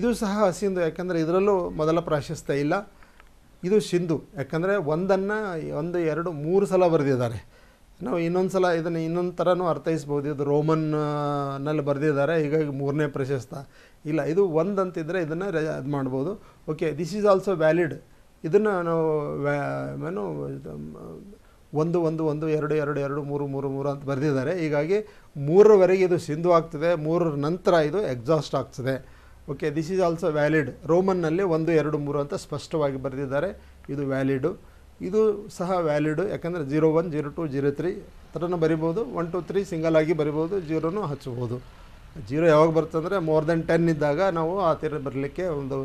ಇದು ಸಹ ಸಿಂಧು ಯಾಕಂದರೆ ಇದರಲ್ಲೂ ಮೊದಲ ಪ್ರಾಶಸ್ತ್ಯ ಇಲ್ಲ ಇದು ಸಿಂಧು ಯಾಕಂದರೆ ಒಂದನ್ನು ಒಂದು ಎರಡು ಮೂರು ಸಲ ಬರೆದಿದ್ದಾರೆ ನಾವು ಇನ್ನೊಂದು ಸಲ ಇದನ್ನು ಇನ್ನೊಂದು ಥರನೂ ಅರ್ಥೈಸ್ಬೋದು ಇದು ರೋಮನ್ನಲ್ಲಿ ಬರೆದಿದ್ದಾರೆ ಹೀಗಾಗಿ ಮೂರನೇ ಪ್ರಶಸ್ತ ಇಲ್ಲ ಇದು ಒಂದು ಅಂತಿದ್ದರೆ ಇದನ್ನು ರೆ ಇದು ಮಾಡ್ಬೋದು okay this is also valid ಇದನ್ನು ನಾವು ಏನು ಒಂದು ಒಂದು ಒಂದು ಎರಡು ಎರಡು ಎರಡು ಮೂರು ಮೂರು ಮೂರು ಅಂತ ಬರೆದಿದ್ದಾರೆ ಹೀಗಾಗಿ ಮೂರರವರೆಗೆ ಇದು ಸಿಂಧು ಆಗ್ತದೆ ಮೂರರ ನಂತರ ಇದು ಎಕ್ಸಾಸ್ಟ್ ಆಗ್ತದೆ okay this is also valid ರೋಮನ್ನಲ್ಲಿ ಒಂದು ಎರಡು ಮೂರು ಅಂತ ಸ್ಪಷ್ಟವಾಗಿ ಬರೆದಿದ್ದಾರೆ ಇದು ವ್ಯಾಲಿಡು ಇದು ಸಹ ವ್ಯಾಲಿಡು ಯಾಕಂದರೆ zero one zero two zero three ಥರನೂ ಬರಿಬೋದು ಒನ್ ಟು ತ್ರೀ ಸಿಂಗಲ್ ಆಗಿ ಬರಿಬೋದು ಜೀರೋನು ಹಚ್ಬೋದು ಜೀರೋ ಯಾವಾಗ ಬರ್ತಂದರೆ ಮೋರ್ ದೆನ್ ಟೆನ್ ಇದ್ದಾಗ ನಾವು ಆ ಥರ ಬರಲಿಕ್ಕೆ ಒಂದು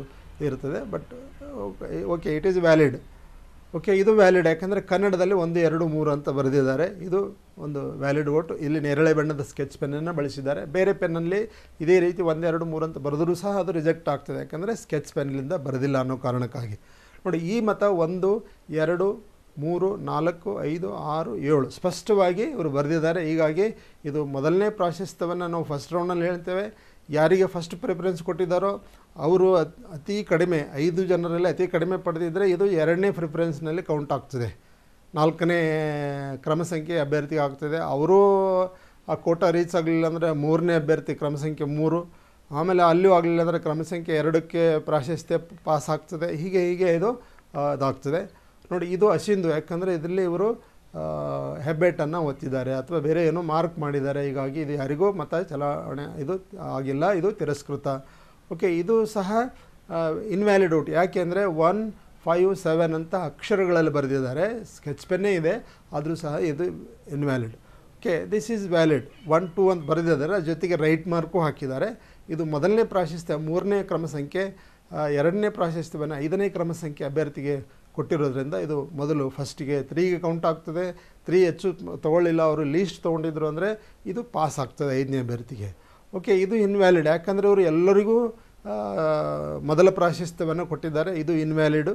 ಇರ್ತದೆ but okay it is valid okay ಇದು ವ್ಯಾಲಿಡ್ ಯಾಕಂದರೆ ಕನ್ನಡದಲ್ಲಿ ಒಂದು ಎರಡು ಮೂರು ಅಂತ ಬರೆದಿದ್ದಾರೆ ಇದು ಒಂದು ವ್ಯಾಲಿಡ್ ಓಟು ಇಲ್ಲಿ ನೇರಳೆ ಬಣ್ಣದ ಸ್ಕೆಚ್ ಪೆನ್ನನ್ನು ಬಳಸಿದ್ದಾರೆ ಬೇರೆ ಪೆನ್ನಲ್ಲಿ ಇದೇ ರೀತಿ ಒಂದೆರಡು ಮೂರು ಅಂತ ಬರೆದರೂ ಸಹ ಅದು ರಿಜೆಕ್ಟ್ ಆಗ್ತದೆ ಯಾಕಂದರೆ ಸ್ಕೆಚ್ ಪೆನ್ನಿಂದ ಬರೆದಿಲ್ಲ ಅನ್ನೋ ಕಾರಣಕ್ಕಾಗಿ ನೋಡಿ ಈ ಮತ ಒಂದು ಎರಡು ಮೂರು ನಾಲ್ಕು ಐದು ಆರು ಏಳು ಸ್ಪಷ್ಟವಾಗಿ ಇವರು ಬರೆದಿದ್ದಾರೆ ಹೀಗಾಗಿ ಇದು ಮೊದಲನೇ ಪ್ರಾಶಸ್ತ್ಯವನ್ನು ನಾವು ಫಸ್ಟ್ ರೌಂಡಲ್ಲಿ ಹೇಳ್ತೇವೆ ಯಾರಿಗೆ ಫಸ್ಟ್ ಪ್ರಿಫರೆನ್ಸ್ ಕೊಟ್ಟಿದ್ದಾರೋ ಅವರು ಅತಿ ಕಡಿಮೆ ಐದು ಜನರಲ್ಲಿ ಅತಿ ಕಡಿಮೆ ಪಡೆದಿದ್ದರೆ ಇದು ಎರಡನೇ ಪ್ರಿಫರೆನ್ಸ್ನಲ್ಲಿ ಕೌಂಟ್ ಆಗ್ತದೆ ನಾಲ್ಕನೇ ಕ್ರಮ ಸಂಖ್ಯೆ ಅಭ್ಯರ್ಥಿ ಆಗ್ತದೆ ಅವರು ಆ ಕೋಟ ರೀಚ್ ಆಗಲಿಲ್ಲ ಅಂದರೆ ಮೂರನೇ ಅಭ್ಯರ್ಥಿ ಕ್ರಮಸಂಖ್ಯೆ ಮೂರು ಆಮೇಲೆ ಅಲ್ಲೂ ಆಗಲಿಲ್ಲ ಅಂದರೆ ಕ್ರಮಸಂಖ್ಯೆ ಎರಡಕ್ಕೆ ಪ್ರಾಶಸ್ತ್ಯ ಪಾಸ್ ಆಗ್ತದೆ ಹೀಗೆ ಹೀಗೆ ಇದು ಇದಾಗ್ತದೆ ನೋಡಿ ಇದು ಅಶಿಂದು ಯಾಕಂದರೆ ಇದರಲ್ಲಿ ಇವರು ಹೆಬ್ಬೆಟ್ಟನ್ನು ಒತ್ತಿದ್ದಾರೆ ಅಥವಾ ಬೇರೆ ಏನೋ ಮಾರ್ಕ್ ಮಾಡಿದ್ದಾರೆ ಹೀಗಾಗಿ ಇದು ಯಾರಿಗೂ ಮತ ಚಲಾವಣೆ ಇದು ಆಗಿಲ್ಲ ಇದು ತಿರಸ್ಕೃತ ಓಕೆ ಇದು ಸಹ ಇನ್ವ್ಯಾಲಿಡ್ ಔಟ್ ಯಾಕೆ ಅಂದರೆ ಒನ್ ಫೈವ್ ಸೆವೆನ್ ಅಂತ ಅಕ್ಷರಗಳಲ್ಲಿ ಬರೆದಿದ್ದಾರೆ ಸ್ಕೆಚ್ ಪೆನ್ನೇ ಇದೆ ಆದರೂ ಸಹ ಇದು invalid okay this is valid one two ಅಂತ ಬರೆದಿದ್ದಾರೆ ಜೊತೆಗೆ ರೈಟ್ ಮಾರ್ಕು ಹಾಕಿದ್ದಾರೆ ಇದು ಮೊದಲನೇ ಪ್ರಾಶಸ್ತ್ಯ ಮೂರನೇ ಕ್ರಮ ಸಂಖ್ಯೆ ಎರಡನೇ ಪ್ರಾಶಸ್ತ್ಯವನ್ನು ಐದನೇ ಕ್ರಮ ಸಂಖ್ಯೆ ಅಭ್ಯರ್ಥಿಗೆ ಕೊಟ್ಟಿರೋದ್ರಿಂದ ಇದು ಮೊದಲು ಫಸ್ಟಿಗೆ ತ್ರೀಗೆ ಕೌಂಟ್ ಆಗ್ತದೆ ತ್ರೀ ಹೆಚ್ಚು ತೊಗೊಳ್ಳಿಲ್ಲ ಅವರು ಲೀಸ್ಟ್ ತೊಗೊಂಡಿದ್ರು ಅಂದರೆ ಇದು ಪಾಸ್ ಆಗ್ತದೆ ಐದನೇ ಅಭ್ಯರ್ಥಿಗೆ ಓಕೆ ಇದು ಇನ್ವ್ಯಾಲಿಡ್ ಯಾಕಂದರೆ ಅವರು ಎಲ್ಲರಿಗೂ ಮೊದಲ ಪ್ರಾಶಸ್ತ್ಯವನ್ನು ಕೊಟ್ಟಿದ್ದಾರೆ ಇದು invalid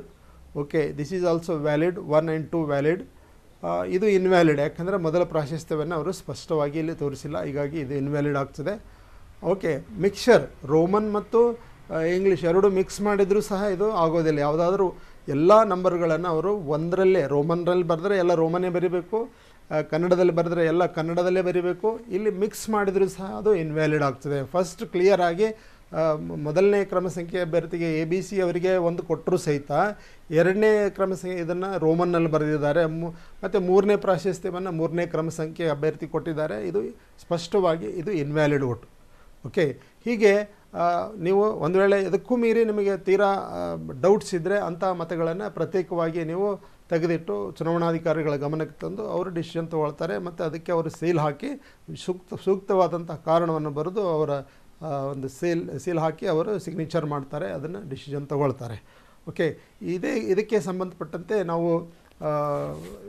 okay this is also valid one and two valid ಇದು ಇನ್ವ್ಯಾಲಿಡ್ ಯಾಕಂದರೆ ಮೊದಲ ಪ್ರಾಶಸ್ತ್ಯವನ್ನು ಅವರು ಸ್ಪಷ್ಟವಾಗಿ ಇಲ್ಲಿ ತೋರಿಸಿಲ್ಲ ಹೀಗಾಗಿ ಇದು ಇನ್ವ್ಯಾಲಿಡ್ ಆಗ್ತದೆ ಓಕೆ ಮಿಕ್ಸ್ಚರ್ ರೋಮನ್ ಮತ್ತು ಇಂಗ್ಲೀಷ್ ಎರಡು ಮಿಕ್ಸ್ ಮಾಡಿದರೂ ಸಹ ಇದು ಆಗೋದಿಲ್ಲ ಯಾವುದಾದ್ರೂ ಎಲ್ಲ ನಂಬರ್ಗಳನ್ನು ಅವರು ಒಂದರಲ್ಲೇ ರೋಮನ್ರಲ್ಲಿ ಬರೆದ್ರೆ ಎಲ್ಲ ರೋಮನ್ನೇ ಬರೀಬೇಕು ಕನ್ನಡದಲ್ಲಿ ಬರೆದ್ರೆ ಎಲ್ಲ ಕನ್ನಡದಲ್ಲೇ ಬರೀಬೇಕು ಇಲ್ಲಿ ಮಿಕ್ಸ್ ಮಾಡಿದರೂ ಸಹ ಅದು ಇನ್ವ್ಯಾಲಿಡ್ ಆಗ್ತದೆ ಫಸ್ಟ್ ಕ್ಲಿಯರ್ ಆಗಿ ಮೊದಲನೇ ಕ್ರಮ ಸಂಖ್ಯೆ ಅಭ್ಯರ್ಥಿಗೆ ಎ ಬಿ ಸಿ ಅವರಿಗೆ ಒಂದು ಕೊಟ್ಟರು ಸಹಿತ ಎರಡನೇ ಕ್ರಮ ಸಂಖ್ಯೆ ಇದನ್ನು ರೋಮನ್ನಲ್ಲಿ ಬರೆದಿದ್ದಾರೆ ಮತ್ತು ಮೂರನೇ ಪ್ರಾಶಸ್ತ್ಯವನ್ನು ಮೂರನೇ ಕ್ರಮ ಸಂಖ್ಯೆ ಅಭ್ಯರ್ಥಿ ಕೊಟ್ಟಿದ್ದಾರೆ ಇದು ಸ್ಪಷ್ಟವಾಗಿ ಇದು ಇನ್ವ್ಯಾಲಿಡ್ ಒಟ್ಟು ಓಕೆ ಹೀಗೆ ನೀವು ಒಂದು ವೇಳೆ ಇದಕ್ಕೂ ಮೀರಿ ನಿಮಗೆ ತೀರಾ ಡೌಟ್ಸ್ ಇದ್ದರೆ ಅಂಥ ಮತಗಳನ್ನು ಪ್ರತ್ಯೇಕವಾಗಿ ನೀವು ತೆಗೆದಿಟ್ಟು ಚುನಾವಣಾಧಿಕಾರಿಗಳ ಗಮನಕ್ಕೆ ತಂದು ಅವರು ಡಿಸಿಷನ್ ತೊಗೊಳ್ತಾರೆ ಮತ್ತು ಅದಕ್ಕೆ ಅವರು ಸೀಲ್ ಹಾಕಿ ಸೂಕ್ತ ಸೂಕ್ತವಾದಂಥ ಕಾರಣವನ್ನು ಬರೆದು ಅವರ ಒಂದು ಸೀಲ್ ಸೀಲ್ ಹಾಕಿ ಅವರು ಸಿಗ್ನೇಚರ್ ಮಾಡ್ತಾರೆ ಅದನ್ನು ಡಿಸಿಷನ್ ತೊಗೊಳ್ತಾರೆ ಓಕೆ ಇದೇ ಇದಕ್ಕೆ ಸಂಬಂಧಪಟ್ಟಂತೆ ನಾವು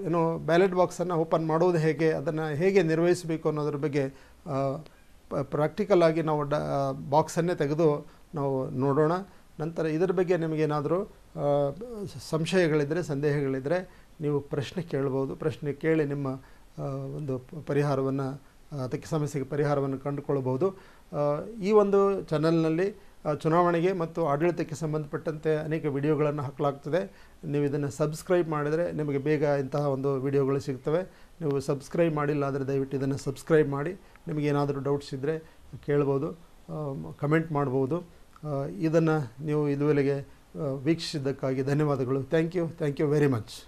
ಏನು ಬ್ಯಾಲೆಟ್ ಬಾಕ್ಸನ್ನು ಓಪನ್ ಮಾಡುವುದು ಹೇಗೆ ಅದನ್ನು ಹೇಗೆ ನಿರ್ವಹಿಸಬೇಕು ಅನ್ನೋದ್ರ ಬಗ್ಗೆ ಪ್ರಾಕ್ಟಿಕಲ್ ಆಗಿ ನಾವು ಡ ಬಾಕ್ಸನ್ನೇ ತೆಗೆದು ನಾವು ನೋಡೋಣ ನಂತರ ಇದರ ಬಗ್ಗೆ ನಿಮಗೇನಾದರೂ ಸಂಶಯಗಳಿದ್ದರೆ ಸಂದೇಹಗಳಿದ್ದರೆ ನೀವು ಪ್ರಶ್ನೆ ಕೇಳ್ಬೋದು ಪ್ರಶ್ನೆ ಕೇಳಿ ನಿಮ್ಮ ಒಂದು ಪರಿಹಾರವನ್ನು ಅದಕ್ಕೆ ಸಮಸ್ಯೆಗೆ ಪರಿಹಾರವನ್ನು ಕಂಡುಕೊಳ್ಳಬಹುದು ಈ ಒಂದು ಚಾನಲ್ನಲ್ಲಿ ಚುನಾವಣೆಗೆ ಮತ್ತು ಆಡಳಿತಕ್ಕೆ ಸಂಬಂಧಪಟ್ಟಂತೆ ಅನೇಕ ವಿಡಿಯೋಗಳನ್ನು ಹಾಕಲಾಗ್ತದೆ ನೀವು ಇದನ್ನು ಸಬ್ಸ್ಕ್ರೈಬ್ ಮಾಡಿದರೆ ನಿಮಗೆ ಬೇಗ ಇಂತಹ ಒಂದು ವಿಡಿಯೋಗಳು ಸಿಗ್ತವೆ ನೀವು ಸಬ್ಸ್ಕ್ರೈಬ್ ಮಾಡಿಲ್ಲ ಆದರೆ ದಯವಿಟ್ಟು ಇದನ್ನು ಸಬ್ಸ್ಕ್ರೈಬ್ ಮಾಡಿ ನಿಮಗೇನಾದರೂ ಡೌಟ್ಸ್ ಇದ್ದರೆ ಕೇಳ್ಬೋದು ಕಮೆಂಟ್ ಮಾಡ್ಬೋದು ಇದನ್ನು ನೀವು ಇದುವರೆಗೆ ವೀಕ್ಷಿಸಿದ್ದಕ್ಕಾಗಿ ಧನ್ಯವಾದಗಳು thank you thank you very much